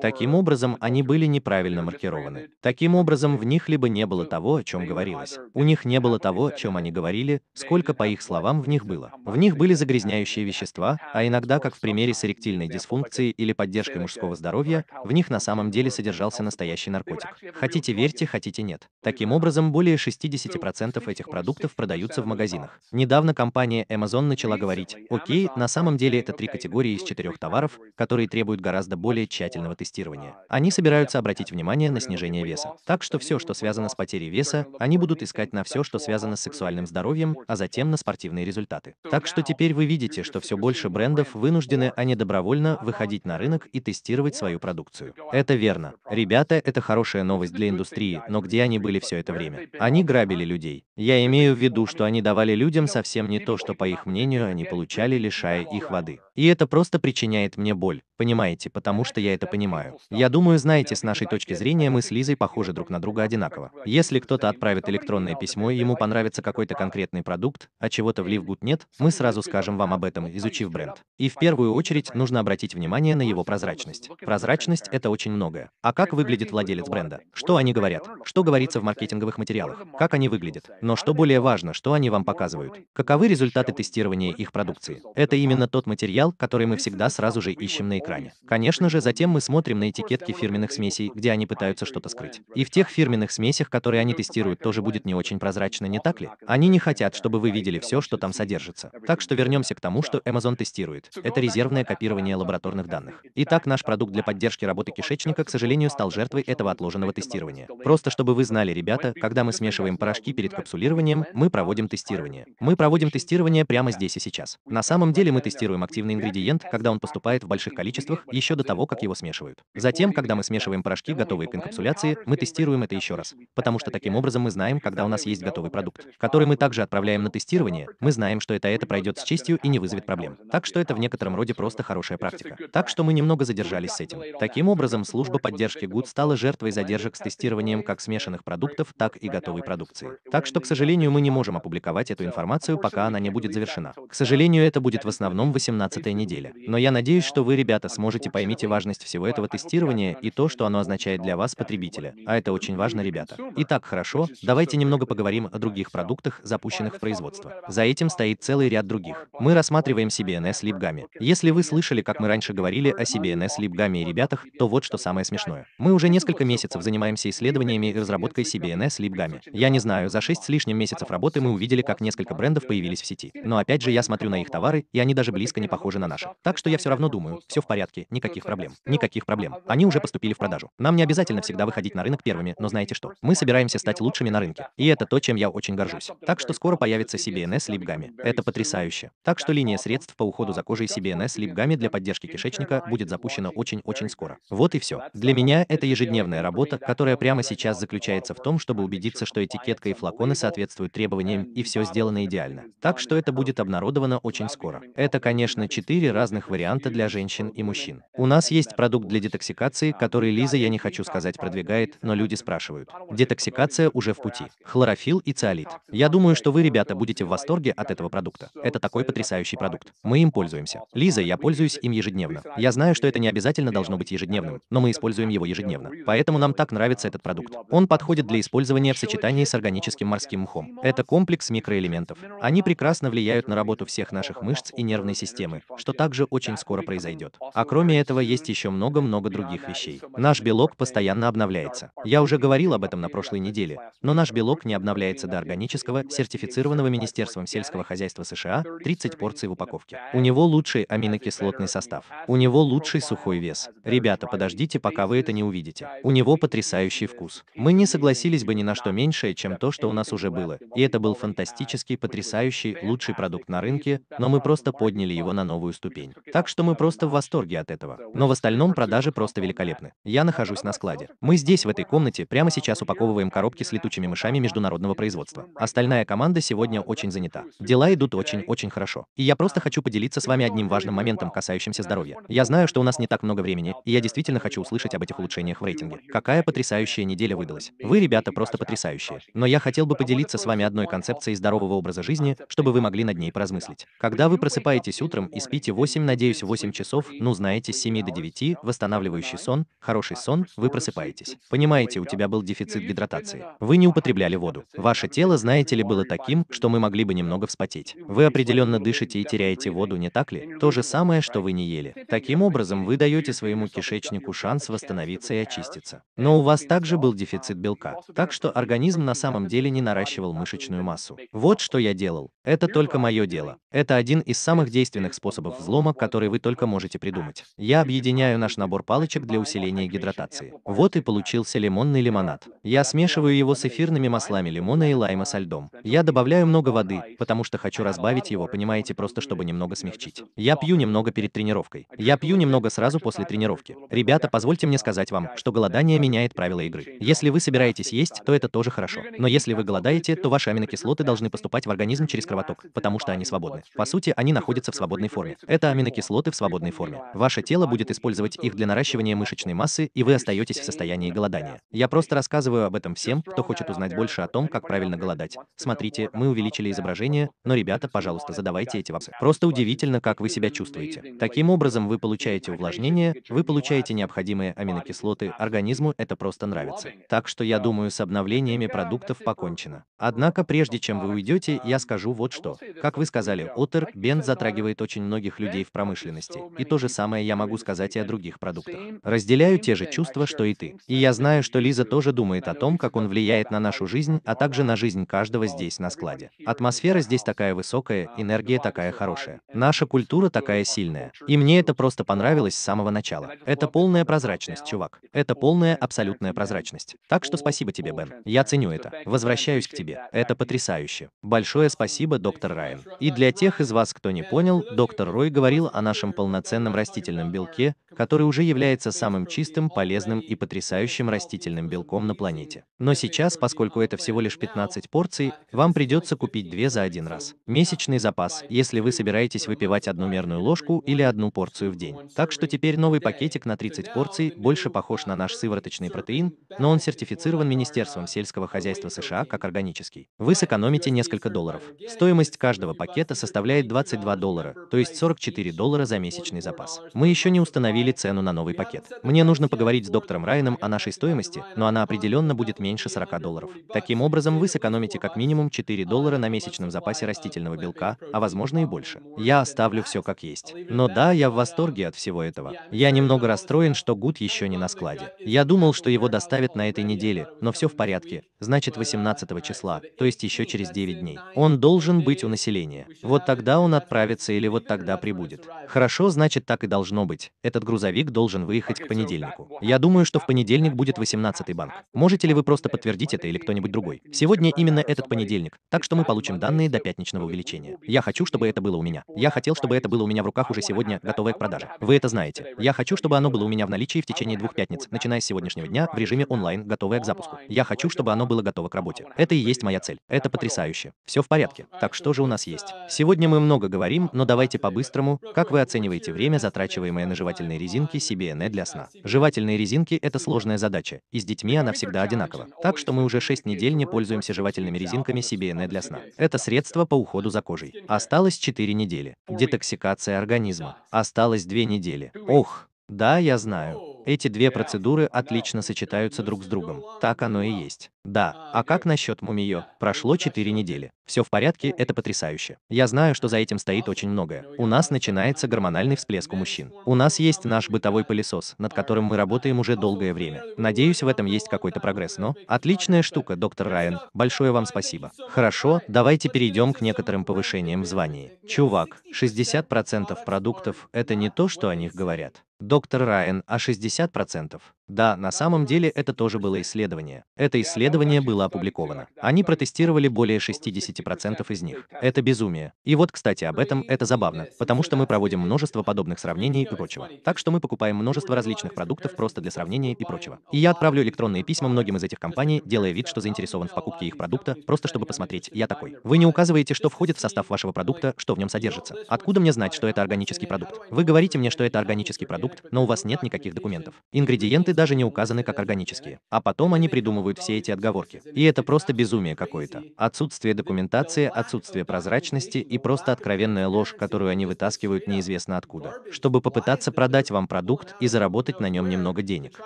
Таким образом, они были неправильно маркированы. Таким образом, в них либо не было того, о чем говорилось, у них не было того, о чем они говорили, сколько, по их словам, в них было. В них были загрязняющие вещества, а иногда, как в примере с эректильной дисфункцией или поддержкой мужского здоровья, в них на самом деле содержался настоящий наркотик. Хотите верьте, хотите нет. Таким образом, более 60% этих продуктов продаются в магазинах. Недавно компания Amazon начала говорить, окей, на самом деле это три категории из четырех товаров, которые требуют гораздо более тщательного тестирования. Они собираются обратить внимание на снижение веса. Так что все, что связано с потерей веса, они будут искать на все, что связано с сексуальным здоровьем, а затем на спортивные результаты. Так что теперь вы видите, что все больше брендов вынуждены, а не добровольно, выходить на рынок и тестировать свою продукцию. Это верно. Ребята, это хорошая новость для индустрии, но где они были все это время? Они грабили людей. Я имею в виду, что они давали людям совсем не то, что, по их мнению, они получали, лишая их воды. И это просто причиняет мне боль, понимаете, потому что я это понимаю. Я думаю, знаете, с нашей точки зрения мы с Лизой похожи друг на друга одинаково. Если кто-то отправит электронное письмо и ему понравится какой-то конкретный продукт, а чего-то в Ливгут нет, мы сразу скажем вам об этом, изучив бренд. И в первую очередь нужно обратить внимание на его прозрачность. Прозрачность — это очень многое. А как выглядит владелец бренда? Что они говорят? Что говорится в маркетинговых материалах? Как они выглядят? Но что более важно, что они вам показывают? Каковы результаты тестирования их продукции? Это именно тот материал, материал, который мы всегда сразу же ищем на экране. Конечно же, затем мы смотрим на этикетки фирменных смесей, где они пытаются что-то скрыть. И в тех фирменных смесях, которые они тестируют, тоже будет не очень прозрачно, не так ли? Они не хотят, чтобы вы видели все, что там содержится. Так что вернемся к тому, что Amazon тестирует. Это резервное копирование лабораторных данных. Итак, наш продукт для поддержки работы кишечника, к сожалению, стал жертвой этого отложенного тестирования. Просто чтобы вы знали, ребята, когда мы смешиваем порошки перед капсулированием, мы проводим тестирование. Мы проводим тестирование прямо здесь и сейчас. На самом деле мы тестируем активный ингредиент, когда он поступает в больших количествах, еще до того, как его смешивают. Затем, когда мы смешиваем порошки, готовые к инкапсуляции, мы тестируем это еще раз, потому что таким образом мы знаем, когда у нас есть готовый продукт, который мы также отправляем на тестирование, мы знаем, что это это пройдет с честью и не вызовет проблем. Так что это в некотором роде просто хорошая практика. Так что мы немного задержались с этим. Таким образом, служба поддержки Good стала жертвой задержек с тестированием как смешанных продуктов, так и готовой продукции. Так что, к сожалению, мы не можем опубликовать эту информацию, пока она не будет завершена. К сожалению, это будет в основном 18 этой неделе. Но я надеюсь, что вы, ребята, сможете поймите важность всего этого тестирования и то, что оно означает для вас, потребителя. А это очень важно, ребята. Итак, хорошо, давайте немного поговорим о других продуктах, запущенных в производство. За этим стоит целый ряд других. Мы рассматриваем CBNS LibGami. Если вы слышали, как мы раньше говорили о CBNS LibGami и ребятах, то вот что самое смешное. Мы уже несколько месяцев занимаемся исследованиями и разработкой CBNS LibGami. Я не знаю, за 6 с лишним месяцев работы мы увидели, как несколько брендов появились в сети. Но опять же, я смотрю на их товары, и они даже близко не похожи похожи на наши. Так что я все равно думаю, все в порядке, никаких проблем. Никаких проблем. Они уже поступили в продажу. Нам не обязательно всегда выходить на рынок первыми, но знаете что? Мы собираемся стать лучшими на рынке. И это то, чем я очень горжусь. Так что скоро появится CBNS Липгами. Это потрясающе. Так что линия средств по уходу за кожей CBNS Липгами для поддержки кишечника будет запущена очень-очень скоро. Вот и все. Для меня это ежедневная работа, которая прямо сейчас заключается в том, чтобы убедиться, что этикетка и флаконы соответствуют требованиям, и все сделано идеально. Так что это будет обнародовано очень скоро. Это, конечно, четыре разных варианта для женщин и мужчин. У нас есть продукт для детоксикации, который Лиза, я не хочу сказать, продвигает, но люди спрашивают. Детоксикация уже в пути. Хлорофилл и циолит. Я думаю, что вы, ребята, будете в восторге от этого продукта. Это такой потрясающий продукт. Мы им пользуемся. Лиза, я пользуюсь им ежедневно. Я знаю, что это не обязательно должно быть ежедневным, но мы используем его ежедневно. Поэтому нам так нравится этот продукт. Он подходит для использования в сочетании с органическим морским мхом. Это комплекс микроэлементов. Они прекрасно влияют на работу всех наших мышц и нервной системы, что также очень скоро произойдет. А кроме этого есть еще много-много других вещей. Наш белок постоянно обновляется. Я уже говорил об этом на прошлой неделе, но наш белок не обновляется до органического, сертифицированного Министерством сельского хозяйства США, 30 порций в упаковке. У него лучший аминокислотный состав. У него лучший сухой вес. Ребята, подождите, пока вы это не увидите. У него потрясающий вкус. Мы не согласились бы ни на что меньшее, чем то, что у нас уже было. И это был фантастический, потрясающий, лучший продукт на рынке, но мы просто подняли его на новый новую ступень. Так что мы просто в восторге от этого. Но в остальном продажи просто великолепны. Я нахожусь на складе. Мы здесь, в этой комнате, прямо сейчас упаковываем коробки с летучими мышами международного производства. Остальная команда сегодня очень занята. Дела идут очень-очень хорошо. И я просто хочу поделиться с вами одним важным моментом, касающимся здоровья. Я знаю, что у нас не так много времени, и я действительно хочу услышать об этих улучшениях в рейтинге. Какая потрясающая неделя выдалась. Вы, ребята, просто потрясающие. Но я хотел бы поделиться с вами одной концепцией здорового образа жизни, чтобы вы могли над ней поразмыслить. Когда вы просыпаетесь утром и Спите 8, надеюсь, 8 часов, ну знаете, с 7 до 9, восстанавливающий сон, хороший сон, вы просыпаетесь. Понимаете, у тебя был дефицит гидратации. Вы не употребляли воду. Ваше тело, знаете ли, было таким, что мы могли бы немного вспотеть. Вы определенно дышите и теряете воду, не так ли? То же самое, что вы не ели. Таким образом, вы даете своему кишечнику шанс восстановиться и очиститься. Но у вас также был дефицит белка, так что организм на самом деле не наращивал мышечную массу. Вот что я делал. Это только мое дело. Это один из самых действенных способов способов взлома, которые вы только можете придумать. Я объединяю наш набор палочек для усиления гидратации. Вот и получился лимонный лимонад. Я смешиваю его с эфирными маслами лимона и лайма со льдом. Я добавляю много воды, потому что хочу разбавить его, понимаете, просто чтобы немного смягчить. Я пью немного перед тренировкой. Я пью немного сразу после тренировки. Ребята, позвольте мне сказать вам, что голодание меняет правила игры. Если вы собираетесь есть, то это тоже хорошо. Но если вы голодаете, то ваши аминокислоты должны поступать в организм через кровоток, потому что они свободны. По сути, они находятся в свободной форме форме. Это ну, аминокислоты в свободной форме. Ваше тело будет использовать их для наращивания мышечной массы, и вы остаетесь в состоянии голодания. Я просто рассказываю об этом всем, кто хочет узнать больше о том, как правильно голодать. Смотрите, мы увеличили изображение, но, ребята, пожалуйста, задавайте эти вопросы. Просто удивительно, как вы себя чувствуете. Таким образом, вы получаете увлажнение, вы получаете необходимые аминокислоты, организму это просто нравится. Так что я думаю, с обновлениями продуктов покончено. Однако, прежде чем вы уйдете, я скажу вот что. Как вы сказали, Отер, Бенд затрагивает очень многих людей в промышленности. И то же самое я могу сказать и о других продуктах. Разделяю те же чувства, что и ты. И я знаю, что Лиза тоже думает о том, как он влияет на нашу жизнь, а также на жизнь каждого здесь, на складе. Атмосфера здесь такая высокая, энергия такая хорошая. Наша культура такая сильная. И мне это просто понравилось с самого начала. Это полная прозрачность, чувак. Это полная абсолютная прозрачность. Так что спасибо тебе, Бен. Я ценю это. Возвращаюсь к тебе. Это потрясающе. Большое спасибо, доктор Райан. И для тех из вас, кто не понял, доктор Доктор Рой говорил о нашем полноценном растительном белке, который уже является самым чистым, полезным и потрясающим растительным белком на планете. Но сейчас, поскольку это всего лишь 15 порций, вам придется купить две за один раз. Месячный запас, если вы собираетесь выпивать одну мерную ложку или одну порцию в день. Так что теперь новый пакетик на 30 порций больше похож на наш сывороточный протеин, но он сертифицирован Министерством сельского хозяйства США как органический. Вы сэкономите несколько долларов. Стоимость каждого пакета составляет 22 доллара, то есть есть 44 доллара за месячный запас. Мы еще не установили цену на новый пакет. Мне нужно поговорить с доктором Райаном о нашей стоимости, но она определенно будет меньше 40 долларов. Таким образом, вы сэкономите как минимум 4 доллара на месячном запасе растительного белка, а возможно и больше. Я оставлю все как есть. Но да, я в восторге от всего этого. Я немного расстроен, что Гуд еще не на складе. Я думал, что его доставят на этой неделе, но все в порядке. Значит, 18 числа, то есть еще через 9 дней. Он должен быть у населения. Вот тогда он отправится или вот тогда когда прибудет. Хорошо, значит так и должно быть. Этот грузовик должен выехать к понедельнику. Я думаю, что в понедельник будет 18-й банк. Можете ли вы просто подтвердить это или кто-нибудь другой? Сегодня именно этот понедельник, так что мы получим данные до пятничного увеличения. Я хочу, чтобы это было у меня. Я хотел, чтобы это было у меня в руках уже сегодня, готовое к продаже. Вы это знаете. Я хочу, чтобы оно было у меня в наличии в течение двух пятниц, начиная с сегодняшнего дня, в режиме онлайн, готовое к запуску. Я хочу, чтобы оно было готово к работе. Это и есть моя цель. Это потрясающе. Все в порядке. Так что же у нас есть? Сегодня мы много говорим, но давайте по по-быстрому, как вы оцениваете время, затрачиваемое на жевательные резинки CBN для сна? Жевательные резинки — это сложная задача, и с детьми она всегда одинакова. Так что мы уже 6 недель не пользуемся жевательными резинками CBN для сна. Это средство по уходу за кожей. Осталось 4 недели. Детоксикация организма. Осталось 2 недели. Ох! Да, я знаю. Эти две процедуры отлично сочетаются друг с другом. Так оно и есть. Да, а, а как насчет мумиё? Прошло 4 недели. Все в порядке, это потрясающе. Я знаю, что за этим стоит очень многое. У нас начинается гормональный всплеск у мужчин. У нас есть наш бытовой пылесос, над которым мы работаем уже долгое время. Надеюсь, в этом есть какой-то прогресс, но... Отличная штука, доктор Райан. Большое вам спасибо. Хорошо, давайте перейдем к некоторым повышениям в звании. Чувак, 60% продуктов — это не то, что о них говорят. Доктор Райан, а 60%? Да, на самом деле это тоже было исследование. Это исследование было опубликовано. Они протестировали более 60% из них. Это безумие. И вот, кстати, об этом это забавно, потому что мы проводим множество подобных сравнений и прочего. Так что мы покупаем множество различных продуктов просто для сравнения и прочего. И я отправлю электронные письма многим из этих компаний, делая вид, что заинтересован в покупке их продукта, просто чтобы посмотреть, я такой. Вы не указываете, что входит в состав вашего продукта, что в нем содержится. Откуда мне знать, что это органический продукт? Вы говорите мне, что это органический продукт, но у вас нет никаких документов. Ингредиенты даже не указаны как органические. А потом они придумывают все эти отговорки. И это просто безумие какое-то. Отсутствие документации, отсутствие прозрачности и просто откровенная ложь, которую они вытаскивают неизвестно откуда, чтобы попытаться продать вам продукт и заработать на нем немного денег.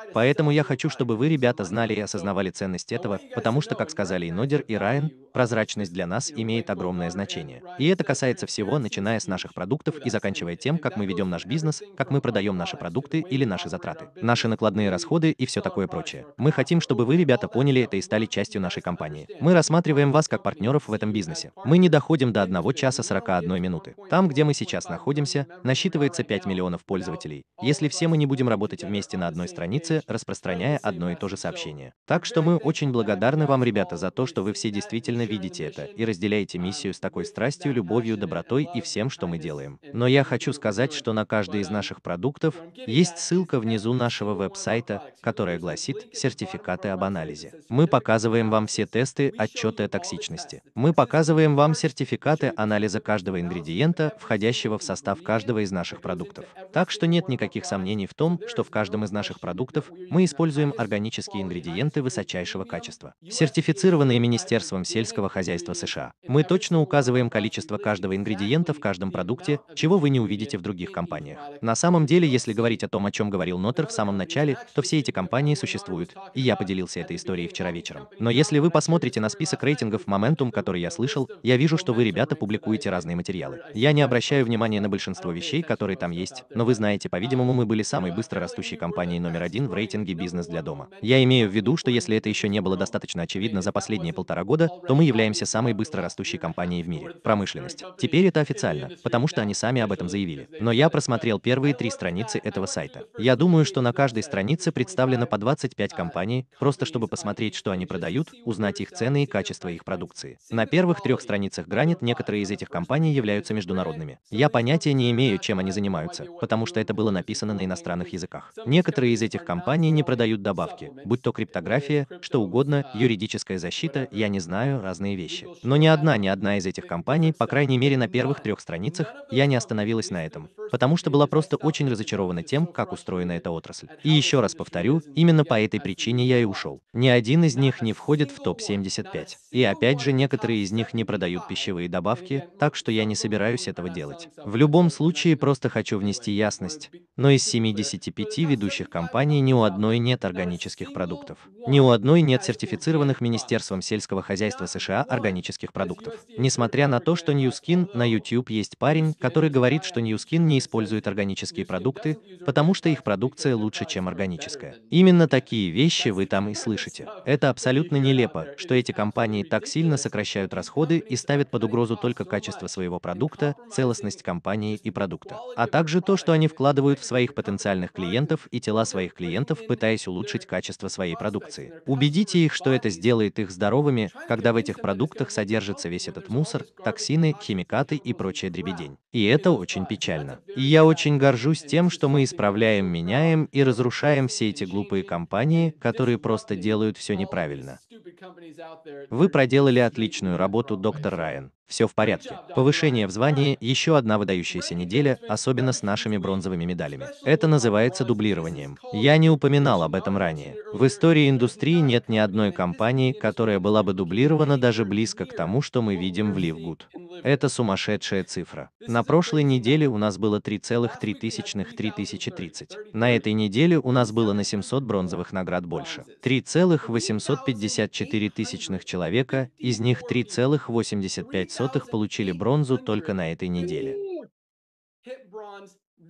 Поэтому я хочу, чтобы вы, ребята, знали и осознавали ценность этого, потому что, как сказали и Нодер, и Райан, прозрачность для нас имеет огромное значение. И это касается всего, начиная с наших продуктов и заканчивая тем, как мы ведем наш бизнес, как мы продаем наши продукты или наши затраты. Наши накладные расходы и все такое прочее. Мы хотим, чтобы вы, ребята, поняли это и стали частью нашей компании. Мы рассматриваем вас как партнеров в этом бизнесе. Мы не доходим до 1 часа 41 минуты. Там, где мы сейчас находимся, насчитывается 5 миллионов пользователей. Если все мы не будем работать вместе на одной странице, распространяя одно и то же сообщение. Так что мы очень благодарны вам, ребята, за то, что вы все действительно видите это и разделяете миссию с такой страстью, любовью, добротой и всем, что мы делаем. Но я хочу сказать, что на каждый из наших продуктов есть ссылка внизу нашего веб-сайта, сайта, которая гласит «Сертификаты об анализе». Мы показываем вам все тесты, отчеты о токсичности. Мы показываем вам сертификаты анализа каждого ингредиента, входящего в состав каждого из наших продуктов. Так что нет никаких сомнений в том, что в каждом из наших продуктов мы используем органические ингредиенты высочайшего качества, сертифицированные Министерством сельского хозяйства США. Мы точно указываем количество каждого ингредиента в каждом продукте, чего вы не увидите в других компаниях. На самом деле, если говорить о том, о чем говорил Нотер в самом начале, то все эти компании существуют, и я поделился этой историей вчера вечером. Но если вы посмотрите на список рейтингов Momentum, который я слышал, я вижу, что вы, ребята, публикуете разные материалы. Я не обращаю внимания на большинство вещей, которые там есть, но вы знаете, по-видимому, мы были самой быстро растущей компанией номер один в рейтинге «Бизнес для дома». Я имею в виду, что если это еще не было достаточно очевидно за последние полтора года, то мы являемся самой быстро растущей компанией в мире. Промышленность. Теперь это официально, потому что они сами об этом заявили. Но я просмотрел первые три страницы этого сайта. Я думаю, что на каждой странице столице представлено по 25 компаний, просто чтобы посмотреть, что они продают, узнать их цены и качество их продукции. На первых трех страницах Гранит некоторые из этих компаний являются международными. Я понятия не имею, чем они занимаются, потому что это было написано на иностранных языках. Некоторые из этих компаний не продают добавки, будь то криптография, что угодно, юридическая защита, я не знаю, разные вещи. Но ни одна, ни одна из этих компаний, по крайней мере на первых трех страницах, я не остановилась на этом, потому что была просто очень разочарована тем, как устроена эта отрасль. И еще раз повторю, именно по этой причине я и ушел. Ни один из них не входит в топ-75. И опять же, некоторые из них не продают пищевые добавки, так что я не собираюсь этого делать. В любом случае, просто хочу внести ясность. Но из 75 ведущих компаний ни у одной нет органических продуктов. Ни у одной нет сертифицированных Министерством сельского хозяйства США органических продуктов. Несмотря на то, что Ньюскин на YouTube есть парень, который говорит, что Ньюскин не использует органические продукты, потому что их продукция лучше, чем органическая. Именно такие вещи вы там и слышите. Это абсолютно нелепо, что эти компании так сильно сокращают расходы и ставят под угрозу только качество своего продукта, целостность компании и продукта, а также то, что они вкладывают в своих потенциальных клиентов и тела своих клиентов, пытаясь улучшить качество своей продукции продукции. Убедите их, что это сделает их здоровыми, когда в этих продуктах содержится весь этот мусор, токсины, химикаты и прочая дребедень. И это очень печально. И я очень горжусь тем, что мы исправляем, меняем и разрушаем все эти глупые компании, которые просто делают все неправильно. Вы проделали отличную работу, доктор Райан. Все в порядке. Повышение в звании – еще одна выдающаяся неделя, особенно с нашими бронзовыми медалями. Это называется дублированием. Я не упоминал об этом ранее. В истории индустрии нет ни одной компании, которая была бы дублирована даже близко к тому, что мы видим в Ливгуд. Это сумасшедшая цифра. На прошлой неделе у нас было 3,3 3030. На этой неделе у нас было на 700 бронзовых наград больше. 3,854 человека, из них 3,85 500 получили бронзу только на этой неделе.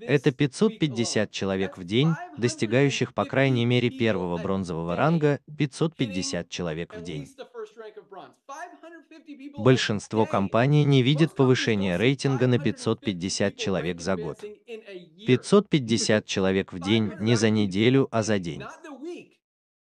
Это 550 человек в день, достигающих по крайней мере первого бронзового ранга, 550 человек в день. Большинство компаний не видит повышения рейтинга на 550 человек за год. 550 человек в день не за неделю, а за день.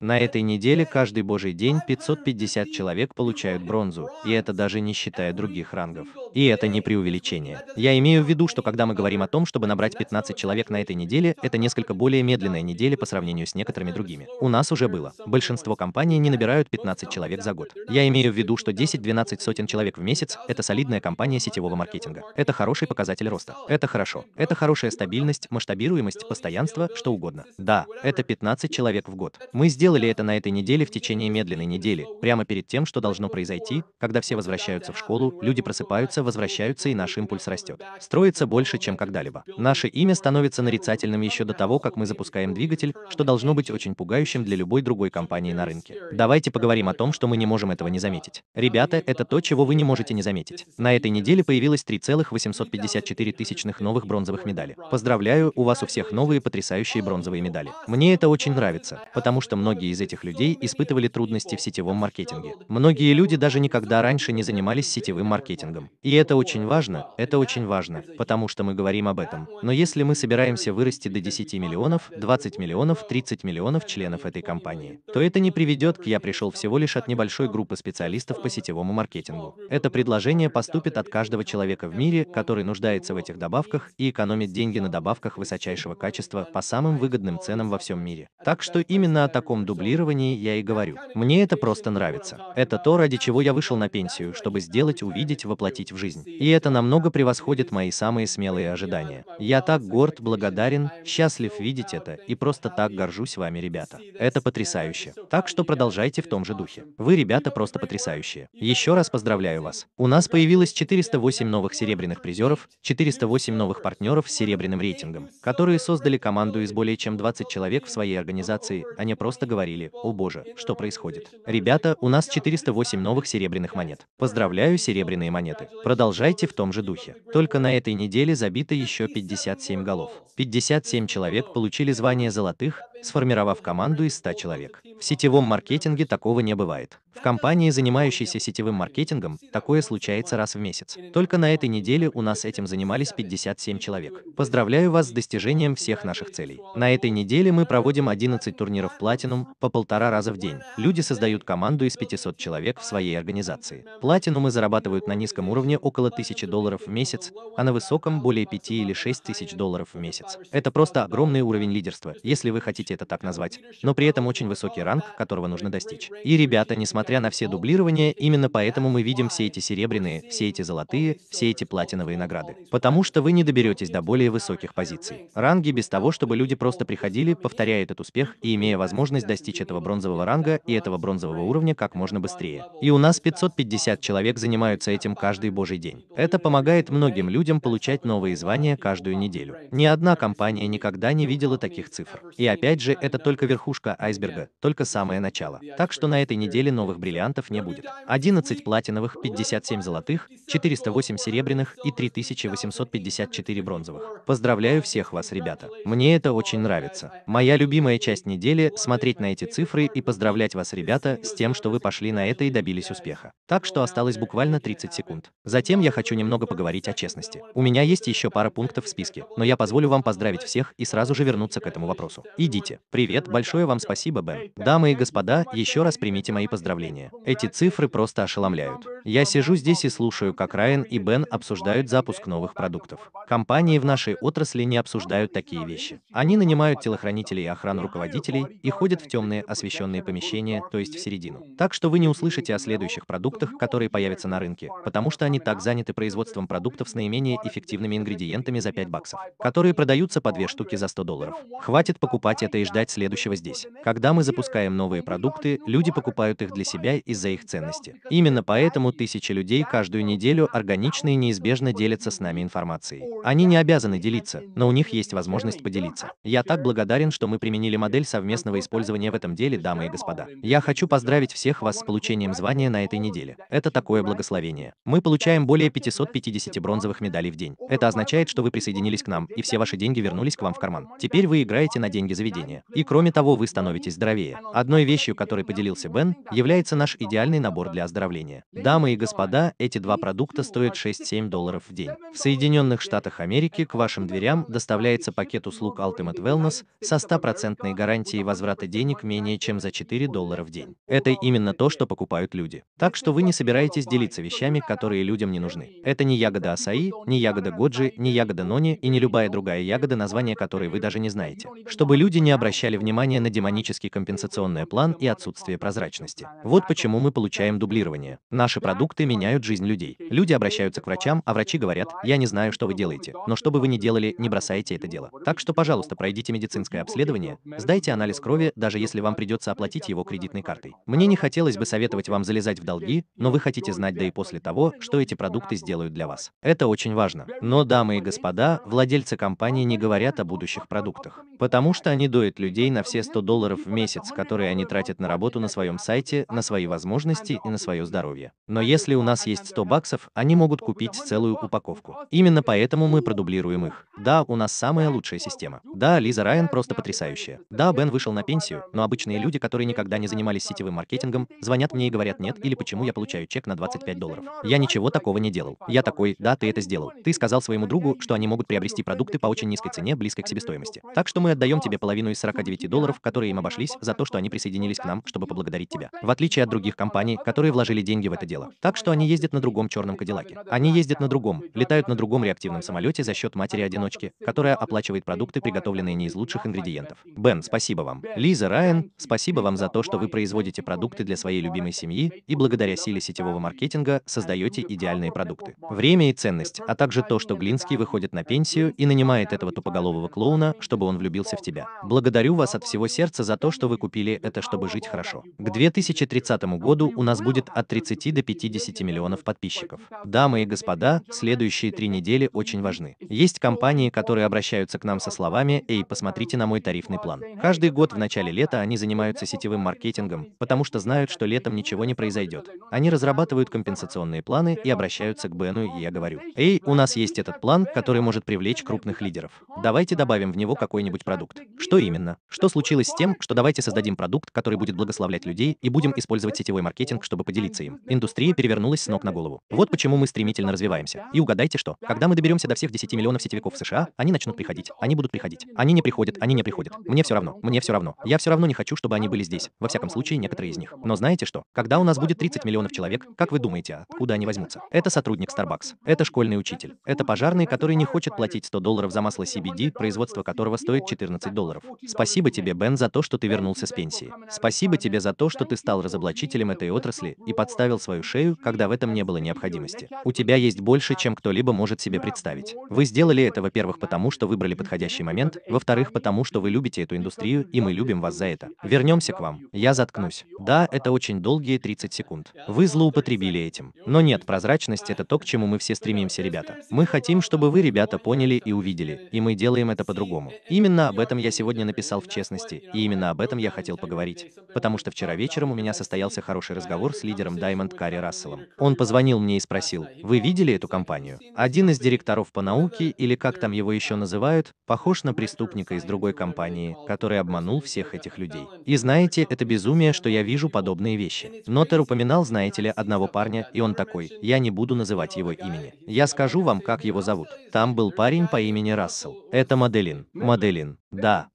На этой неделе каждый божий день 550 человек получают бронзу, и это даже не считая других рангов. И это не преувеличение. Я имею в виду, что когда мы говорим о том, чтобы набрать 15 человек на этой неделе, это несколько более медленная неделя по сравнению с некоторыми другими. У нас уже было. Большинство компаний не набирают 15 человек за год. Я имею в виду, что 10-12 сотен человек в месяц – это солидная компания сетевого маркетинга. Это хороший показатель роста. Это хорошо. Это хорошая стабильность, масштабируемость, постоянство, что угодно. Да, это 15 человек в год. Мы сделали сделали это на этой неделе в течение медленной недели, прямо перед тем, что должно произойти, когда все возвращаются в школу, люди просыпаются, возвращаются и наш импульс растет. Строится больше, чем когда-либо. Наше имя становится нарицательным еще до того, как мы запускаем двигатель, что должно быть очень пугающим для любой другой компании на рынке. Давайте поговорим о том, что мы не можем этого не заметить. Ребята, это то, чего вы не можете не заметить. На этой неделе появилось 3,854 тысячных новых бронзовых медалей. Поздравляю, у вас у всех новые потрясающие бронзовые медали. Мне это очень нравится, потому что многие многие из этих людей испытывали трудности в сетевом маркетинге. Многие люди даже никогда раньше не занимались сетевым маркетингом. И это очень важно, это очень важно, потому что мы говорим об этом. Но если мы собираемся вырасти до 10 миллионов, 20 миллионов, 30 миллионов членов этой компании, то это не приведет к «я пришел всего лишь от небольшой группы специалистов по сетевому маркетингу». Это предложение поступит от каждого человека в мире, который нуждается в этих добавках и экономит деньги на добавках высочайшего качества по самым выгодным ценам во всем мире. Так что именно о таком дублировании я и говорю. Мне это просто нравится. Это то, ради чего я вышел на пенсию, чтобы сделать, увидеть, воплотить в жизнь. И это намного превосходит мои самые смелые ожидания. Я так горд, благодарен, счастлив видеть это, и просто так горжусь вами, ребята. Это потрясающе. Так что продолжайте в том же духе. Вы, ребята, просто потрясающие. Еще раз поздравляю вас. У нас появилось 408 новых серебряных призеров, 408 новых партнеров с серебряным рейтингом, которые создали команду из более чем 20 человек в своей организации, а не просто говорят говорили, о боже, что происходит. Ребята, у нас 408 новых серебряных монет. Поздравляю, серебряные монеты. Продолжайте в том же духе. Только на этой неделе забито еще 57 голов. 57 человек получили звание золотых, сформировав команду из 100 человек. В сетевом маркетинге такого не бывает. В компании, занимающейся сетевым маркетингом, такое случается раз в месяц. Только на этой неделе у нас этим занимались 57 человек. Поздравляю вас с достижением всех наших целей. На этой неделе мы проводим 11 турниров Platinum по полтора раза в день. Люди создают команду из 500 человек в своей организации. Платинумы зарабатывают на низком уровне около 1000 долларов в месяц, а на высоком более 5 или 6 тысяч долларов в месяц. Это просто огромный уровень лидерства. Если вы хотите хотите это так назвать, но при этом очень высокий ранг, которого нужно достичь. И, ребята, несмотря на все дублирования, именно поэтому мы видим все эти серебряные, все эти золотые, все эти платиновые награды. Потому что вы не доберетесь до более высоких позиций. Ранги без того, чтобы люди просто приходили, повторяя этот успех и имея возможность достичь этого бронзового ранга и этого бронзового уровня как можно быстрее. И у нас 550 человек занимаются этим каждый божий день. Это помогает многим людям получать новые звания каждую неделю. Ни одна компания никогда не видела таких цифр. И опять Опять же, это только верхушка айсберга, только самое начало. Так что на этой неделе новых бриллиантов не будет. 11 платиновых, 57 золотых, 408 серебряных и 3854 бронзовых. Поздравляю всех вас, ребята. Мне это очень нравится. Моя любимая часть недели — смотреть на эти цифры и поздравлять вас, ребята, с тем, что вы пошли на это и добились успеха. Так что осталось буквально 30 секунд. Затем я хочу немного поговорить о честности. У меня есть еще пара пунктов в списке, но я позволю вам поздравить всех и сразу же вернуться к этому вопросу. Идите. Здравствуйте. Привет, большое вам спасибо, Бен. Дамы и господа, еще раз примите мои поздравления. Эти цифры просто ошеломляют. Я сижу здесь и слушаю, как Райан и Бен обсуждают запуск новых продуктов. Компании в нашей отрасли не обсуждают такие вещи. Они нанимают телохранителей и охрану руководителей и ходят в темные освещенные помещения, то есть в середину. Так что вы не услышите о следующих продуктах, которые появятся на рынке, потому что они так заняты производством продуктов с наименее эффективными ингредиентами за 5 баксов, которые продаются по 2 штуки за 100 долларов. Хватит покупать это и ждать следующего здесь. Когда мы запускаем новые продукты, люди покупают их для себя из-за их ценности. Именно поэтому тысячи людей каждую неделю органично и неизбежно делятся с нами информацией. Они не обязаны делиться, но у них есть возможность поделиться. Я так благодарен, что мы применили модель совместного использования в этом деле, дамы и господа. Я хочу поздравить всех вас с получением звания на этой неделе. Это такое благословение. Мы получаем более 550 бронзовых медалей в день. Это означает, что вы присоединились к нам, и все ваши деньги вернулись к вам в карман. Теперь вы играете на деньги заведения питания. И кроме того, вы становитесь здоровее. Одной вещью, которой поделился Бен, является наш идеальный набор для оздоровления. Дамы и господа, эти два продукта стоят 6-7 долларов в день. В Соединенных Штатах Америки к вашим дверям доставляется пакет услуг Ultimate Wellness со 100% гарантией возврата денег менее чем за 4 доллара в день. Это именно то, что покупают люди. Так что вы не собираетесь делиться вещами, которые людям не нужны. Это не ягода асаи, не ягода годжи, не ягода нони и не любая другая ягода, название которой вы даже не знаете. Чтобы люди не обращали внимание на демонический компенсационный план и отсутствие прозрачности. Вот почему мы получаем дублирование. Наши продукты меняют жизнь людей. Люди обращаются к врачам, а врачи говорят, я не знаю, что вы делаете, но что бы вы ни делали, не бросайте это дело. Так что, пожалуйста, пройдите медицинское обследование, сдайте анализ крови, даже если вам придется оплатить его кредитной картой. Мне не хотелось бы советовать вам залезать в долги, но вы хотите знать да и после того, что эти продукты сделают для вас. Это очень важно. Но, дамы и господа, владельцы компании не говорят о будущих продуктах, потому что они думают, стоит людей на все 100 долларов в месяц, которые они тратят на работу на своем сайте, на свои возможности и на свое здоровье. Но если у нас есть 100 баксов, они могут купить целую упаковку. Именно поэтому мы продублируем их. Да, у нас самая лучшая система. Да, Лиза Райан просто потрясающая. Да, Бен вышел на пенсию, но обычные люди, которые никогда не занимались сетевым маркетингом, звонят мне и говорят нет или почему я получаю чек на 25 долларов. Я ничего такого не делал. Я такой, да, ты это сделал. Ты сказал своему другу, что они могут приобрести продукты по очень низкой цене, близкой к себестоимости. Так что мы отдаем тебе половину цену из 49 долларов, которые им обошлись, за то, что они присоединились к нам, чтобы поблагодарить тебя. В отличие от других компаний, которые вложили деньги в это дело. Так что они ездят на другом черном Кадиллаке. Они ездят на другом, летают на другом реактивном самолете за счет матери-одиночки, которая оплачивает продукты, приготовленные не из лучших ингредиентов. Бен, спасибо вам. Лиза, Райан, спасибо вам за то, что вы производите продукты для своей любимой семьи и благодаря силе сетевого маркетинга создаете идеальные продукты. Время и ценность, а также то, что Глинский выходит на пенсию и нанимает этого тупоголового клоуна, чтобы он влюбился в тебя. Благодаря Благодарю вас от всего сердца за то, что вы купили это, чтобы жить хорошо. К 2030 году у нас будет от 30 до 50 миллионов подписчиков. Дамы и господа, следующие три недели очень важны. Есть компании, которые обращаются к нам со словами «Эй, посмотрите на мой тарифный план». Каждый год в начале лета они занимаются сетевым маркетингом, потому что знают, что летом ничего не произойдет. Они разрабатывают компенсационные планы и обращаются к Бену, и я говорю «Эй, у нас есть этот план, который может привлечь крупных лидеров. Давайте добавим в него какой-нибудь продукт». Что именно? Что случилось с тем, что давайте создадим продукт, который будет благословлять людей и будем использовать сетевой маркетинг, чтобы поделиться им? Индустрия перевернулась с ног на голову. Вот почему мы стремительно развиваемся. И угадайте что? Когда мы доберемся до всех 10 миллионов сетевиков в США, они начнут приходить. Они будут приходить. Они не приходят, они не приходят. Мне все равно, мне все равно. Я все равно не хочу, чтобы они были здесь. Во всяком случае, некоторые из них. Но знаете что? Когда у нас будет 30 миллионов человек, как вы думаете, а откуда они возьмутся? Это сотрудник Starbucks. Это школьный учитель. Это пожарный, который не хочет платить 100 долларов за масло CBD, производство которого стоит 14 долларов. Спасибо тебе, Бен, за то, что ты вернулся с пенсии. Спасибо тебе за то, что ты стал разоблачителем этой отрасли и подставил свою шею, когда в этом не было необходимости. У тебя есть больше, чем кто-либо может себе представить. Вы сделали это, во-первых, потому что выбрали подходящий момент, во-вторых, потому что вы любите эту индустрию, и мы любим вас за это. Вернемся к вам. Я заткнусь. Да, это очень долгие 30 секунд. Вы злоупотребили этим. Но нет, прозрачность — это то, к чему мы все стремимся, ребята. Мы хотим, чтобы вы, ребята, поняли и увидели, и мы делаем это по-другому. Именно об этом я сегодня написал в честности, и именно об этом я хотел поговорить. Потому что вчера вечером у меня состоялся хороший разговор с лидером Diamond Карри Расселом. Он позвонил мне и спросил, вы видели эту компанию? Один из директоров по науке, или как там его еще называют, похож на преступника из другой компании, который обманул всех этих людей. И знаете, это безумие, что я вижу подобные вещи. Нотер упоминал, знаете ли, одного парня, и он такой, я не буду называть его имени. Я скажу вам, как его зовут. Там был парень по имени Рассел. Это Моделин, Моделин. Да,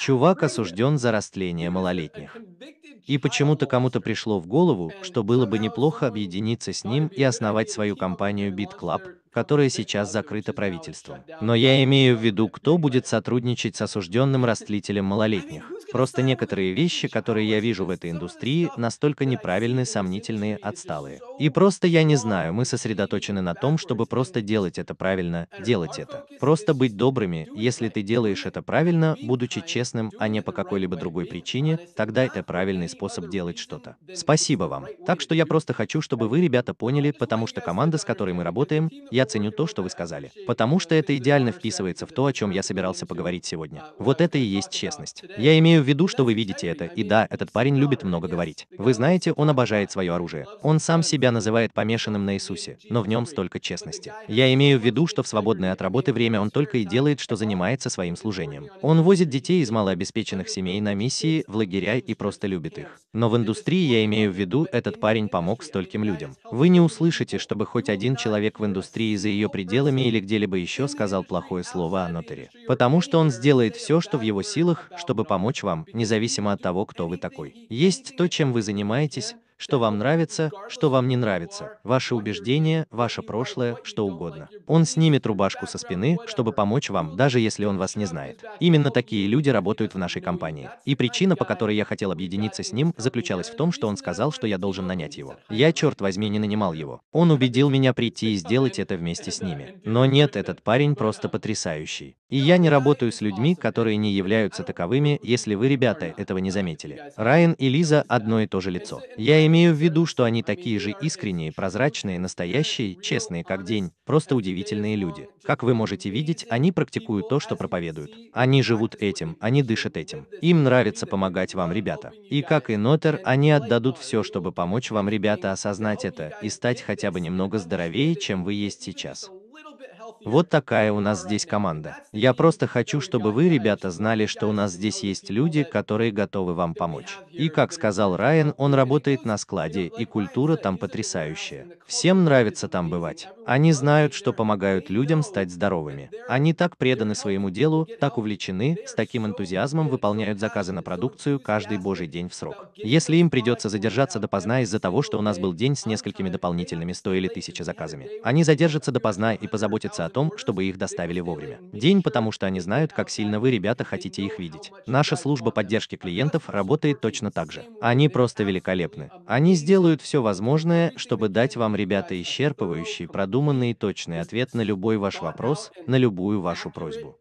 Чувак осужден за растление малолетних. И почему-то кому-то пришло в голову, что было бы неплохо объединиться с ним и основать свою компанию BitClub, которое сейчас закрыто правительством. Но я имею в виду, кто будет сотрудничать с осужденным растлителем малолетних. Просто некоторые вещи, которые я вижу в этой индустрии, настолько неправильные, сомнительные, отсталые. И просто я не знаю, мы сосредоточены на том, чтобы просто делать это правильно, делать это. Просто быть добрыми, если ты делаешь это правильно, будучи честным, а не по какой-либо другой причине, тогда это правильный способ делать что-то. Спасибо вам. Так что я просто хочу, чтобы вы, ребята, поняли, потому что команда, с которой мы работаем, я я ценю то, что вы сказали, потому что это идеально вписывается в то, о чем я собирался поговорить сегодня. Вот это и есть честность. Я имею в виду, что вы видите это, и да, этот парень любит много говорить. Вы знаете, он обожает свое оружие. Он сам себя называет помешанным на Иисусе, но в нем столько честности. Я имею в виду, что в свободное от работы время он только и делает, что занимается своим служением. Он возит детей из малообеспеченных семей на миссии, в лагеря и просто любит их. Но в индустрии, я имею в виду, этот парень помог стольким людям. Вы не услышите, чтобы хоть один человек в индустрии и за ее пределами или где-либо еще сказал плохое слово о Нотере. Потому что он сделает все, что в его силах, чтобы помочь вам, независимо от того, кто вы такой. Есть то, чем вы занимаетесь, что вам нравится, что вам не нравится, ваши убеждения, ваше прошлое, что угодно. Он снимет рубашку со спины, чтобы помочь вам, даже если он вас не знает. Именно такие люди работают в нашей компании. И причина, по которой я хотел объединиться с ним, заключалась в том, что он сказал, что я должен нанять его. Я, черт возьми, не нанимал его. Он убедил меня прийти и сделать это вместе с ними. Но нет, этот парень просто потрясающий. И я не работаю с людьми, которые не являются таковыми, если вы, ребята, этого не заметили. Райан и Лиза одно и то же лицо. Я имею в виду, что они такие же искренние, прозрачные, настоящие, честные как день, просто удивительные люди. Как вы можете видеть, они практикуют то, что проповедуют. Они живут этим, они дышат этим. Им нравится помогать вам, ребята. И как и Нотер, они отдадут все, чтобы помочь вам, ребята, осознать это и стать хотя бы немного здоровее, чем вы есть сейчас. Вот такая у нас здесь команда. Я просто хочу, чтобы вы, ребята, знали, что у нас здесь есть люди, которые готовы вам помочь. И как сказал Райан, он работает на складе, и культура там потрясающая. Всем нравится там бывать. Они знают, что помогают людям стать здоровыми. Они так преданы своему делу, так увлечены, с таким энтузиазмом выполняют заказы на продукцию каждый божий день в срок. Если им придется задержаться допоздна из-за того, что у нас был день с несколькими дополнительными 100 или 1000 заказами, они задержатся допоздна и позаботятся о том, чтобы их доставили вовремя. День, потому что они знают, как сильно вы, ребята, хотите их видеть. Наша служба поддержки клиентов работает точно так же. Они просто великолепны. Они сделают все возможное, чтобы дать вам, ребята, исчерпывающий, продуманный и точный ответ на любой ваш вопрос, на любую вашу просьбу.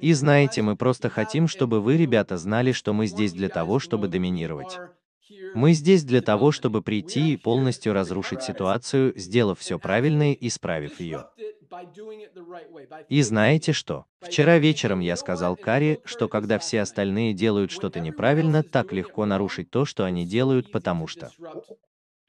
И знаете, мы просто хотим, чтобы вы, ребята, знали, что мы здесь для того, чтобы доминировать. Мы здесь для того, чтобы прийти и полностью разрушить ситуацию, сделав все правильно и исправив ее. И знаете что? Вчера вечером я сказал Кари, что когда все остальные делают что-то неправильно, так легко нарушить то, что они делают, потому что...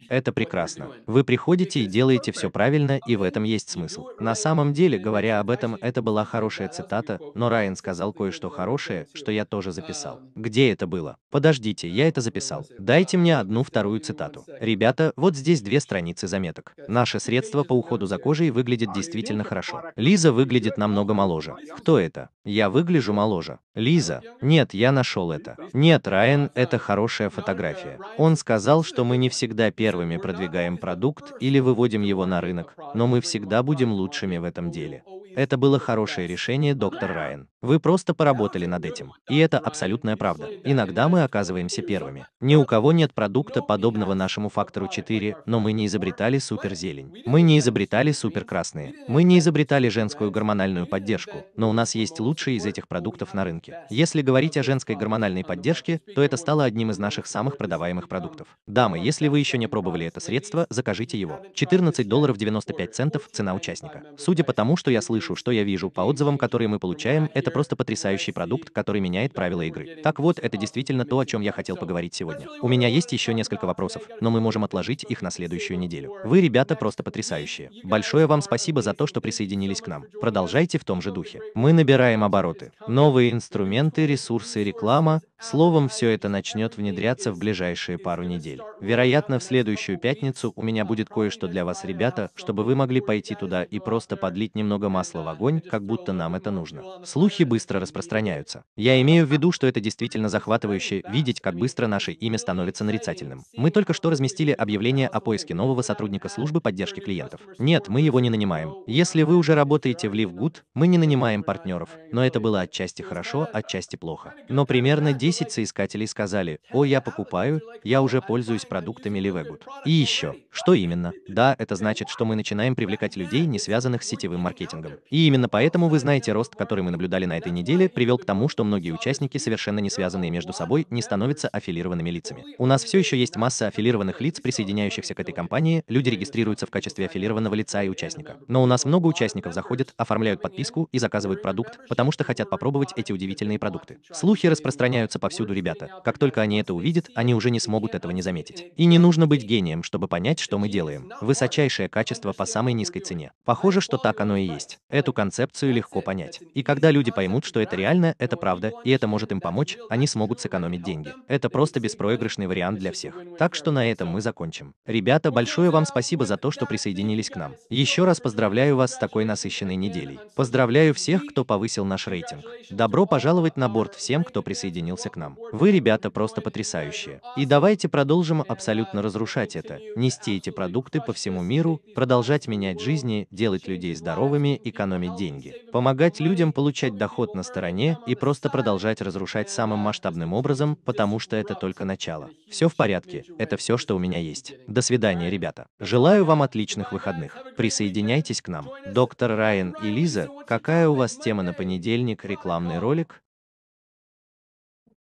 Это прекрасно. Вы приходите и делаете все правильно, и в этом есть смысл. На самом деле, говоря об этом, это была хорошая цитата, но Райан сказал кое-что хорошее, что я тоже записал. Эм, Где это было? Подождите, я это записал. Дайте мне одну вторую цитату. Ребята, вот здесь две страницы заметок. Наше средство по уходу за кожей выглядит а, действительно хорошо. Лиза выглядит намного моложе. Кто это? Я выгляжу моложе. Лиза. Нет, я нашел это. Нет, Райан, это хорошая фотография. Он сказал, что мы не всегда пишем первыми продвигаем продукт или выводим его на рынок, но мы всегда будем лучшими в этом деле. Это было хорошее решение, доктор Райан. Вы просто поработали над этим. И это абсолютная правда. Иногда мы оказываемся первыми. Ни у кого нет продукта, подобного нашему фактору 4, но мы не изобретали суперзелень. Мы не изобретали суперкрасные. Мы не изобретали женскую гормональную поддержку, но у нас есть лучшие из этих продуктов на рынке. Если говорить о женской гормональной поддержке, то это стало одним из наших самых продаваемых продуктов. Дамы, если вы еще не пробовали это средство, закажите его. 14 долларов 95 центов цена участника. Судя по тому, что я слышал, слышу, что я вижу, по отзывам, которые мы получаем, это просто потрясающий продукт, который меняет правила игры. Так вот, это действительно то, о чем я хотел поговорить сегодня. У меня есть еще несколько вопросов, но мы можем отложить их на следующую неделю. Вы, ребята, просто потрясающие. Большое вам спасибо за то, что присоединились к нам. Продолжайте в том же духе. Мы набираем обороты. Новые инструменты, ресурсы, реклама. Словом, все это начнет внедряться в ближайшие пару недель. Вероятно, в следующую пятницу у меня будет кое-что для вас, ребята, чтобы вы могли пойти туда и просто подлить немного масла масло в огонь, как будто нам это нужно. Слухи быстро распространяются. Я имею в виду, что это действительно захватывающе, видеть, как быстро наше имя становится нарицательным. Мы только что разместили объявление о поиске нового сотрудника службы поддержки клиентов. Нет, мы его не нанимаем. Если вы уже работаете в LiveGood, мы не нанимаем партнеров. Но это было отчасти хорошо, отчасти плохо. Но примерно 10 соискателей сказали, о, я покупаю, я уже пользуюсь продуктами LiveGood. И еще, что именно? Да, это значит, что мы начинаем привлекать людей, не связанных с сетевым маркетингом. И именно поэтому вы знаете рост, который мы наблюдали на этой неделе, привел к тому, что многие участники, совершенно не связанные между собой, не становятся аффилированными лицами. У нас все еще есть масса аффилированных лиц, присоединяющихся к этой компании, люди регистрируются в качестве аффилированного лица и участника. Но у нас много участников заходят, оформляют подписку и заказывают продукт, потому что хотят попробовать эти удивительные продукты. Слухи распространяются повсюду, ребята. Как только они это увидят, они уже не смогут этого не заметить. И не нужно быть гением, чтобы понять, что мы делаем. Высочайшее качество по самой низкой цене. Похоже, что так оно и есть. Эту концепцию легко понять. И когда люди поймут, что это реально, это правда, и это может им помочь, они смогут сэкономить деньги. Это просто беспроигрышный вариант для всех. Так что на этом мы закончим. Ребята, большое вам спасибо за то, что присоединились к нам. Еще раз поздравляю вас с такой насыщенной неделей. Поздравляю всех, кто повысил наш рейтинг. Добро пожаловать на борт всем, кто присоединился к нам. Вы, ребята, просто потрясающие. И давайте продолжим абсолютно разрушать это. Нести эти продукты по всему миру, продолжать менять жизни, делать людей здоровыми и экономить деньги, помогать людям получать доход на стороне и просто продолжать разрушать самым масштабным образом, потому что это только начало. Все в порядке, это все, что у меня есть. До свидания, ребята. Желаю вам отличных выходных. Присоединяйтесь к нам. Доктор Райан и Лиза, какая у вас тема на понедельник, рекламный ролик?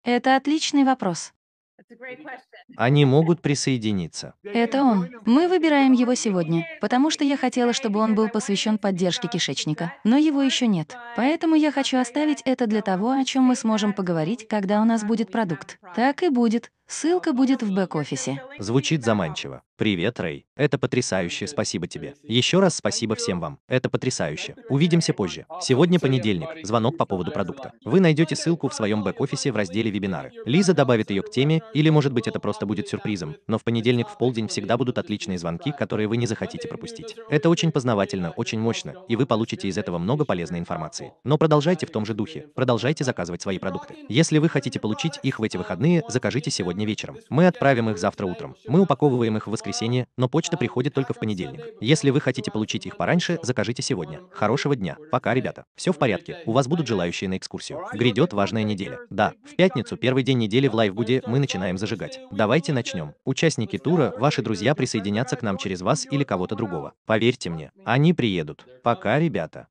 Это отличный вопрос.
Они могут присоединиться.
Это он. Мы выбираем его сегодня, потому что я хотела, чтобы он был посвящен поддержке кишечника, но его еще нет. Поэтому я хочу оставить это для того, о чем мы сможем поговорить, когда у нас будет продукт. Так и будет. Ссылка будет в бэк-офисе.
Звучит заманчиво. Привет, Рэй. Это потрясающе, спасибо тебе. Еще раз спасибо всем вам. Это потрясающе. Увидимся позже. Сегодня понедельник. Звонок по поводу продукта. Вы найдете ссылку в своем бэк-офисе в разделе «Вебинары». Лиза добавит ее к теме, или, может быть, это просто просто будет сюрпризом, но в понедельник в полдень всегда будут отличные звонки, которые вы не захотите пропустить. Это очень познавательно, очень мощно, и вы получите из этого много полезной информации. Но продолжайте в том же духе, продолжайте заказывать свои продукты. Если вы хотите получить их в эти выходные, закажите сегодня вечером. Мы отправим их завтра утром. Мы упаковываем их в воскресенье, но почта приходит только в понедельник. Если вы хотите получить их пораньше, закажите сегодня. Хорошего дня. Пока, ребята. Все в порядке. У вас будут желающие на экскурсию. Грядет важная неделя. Да, в пятницу, первый день недели в Лайвгуде, мы начинаем зажигать. Давайте начнем. Участники тура, ваши друзья присоединятся к нам через вас или кого-то другого. Поверьте мне, они приедут. Пока, ребята.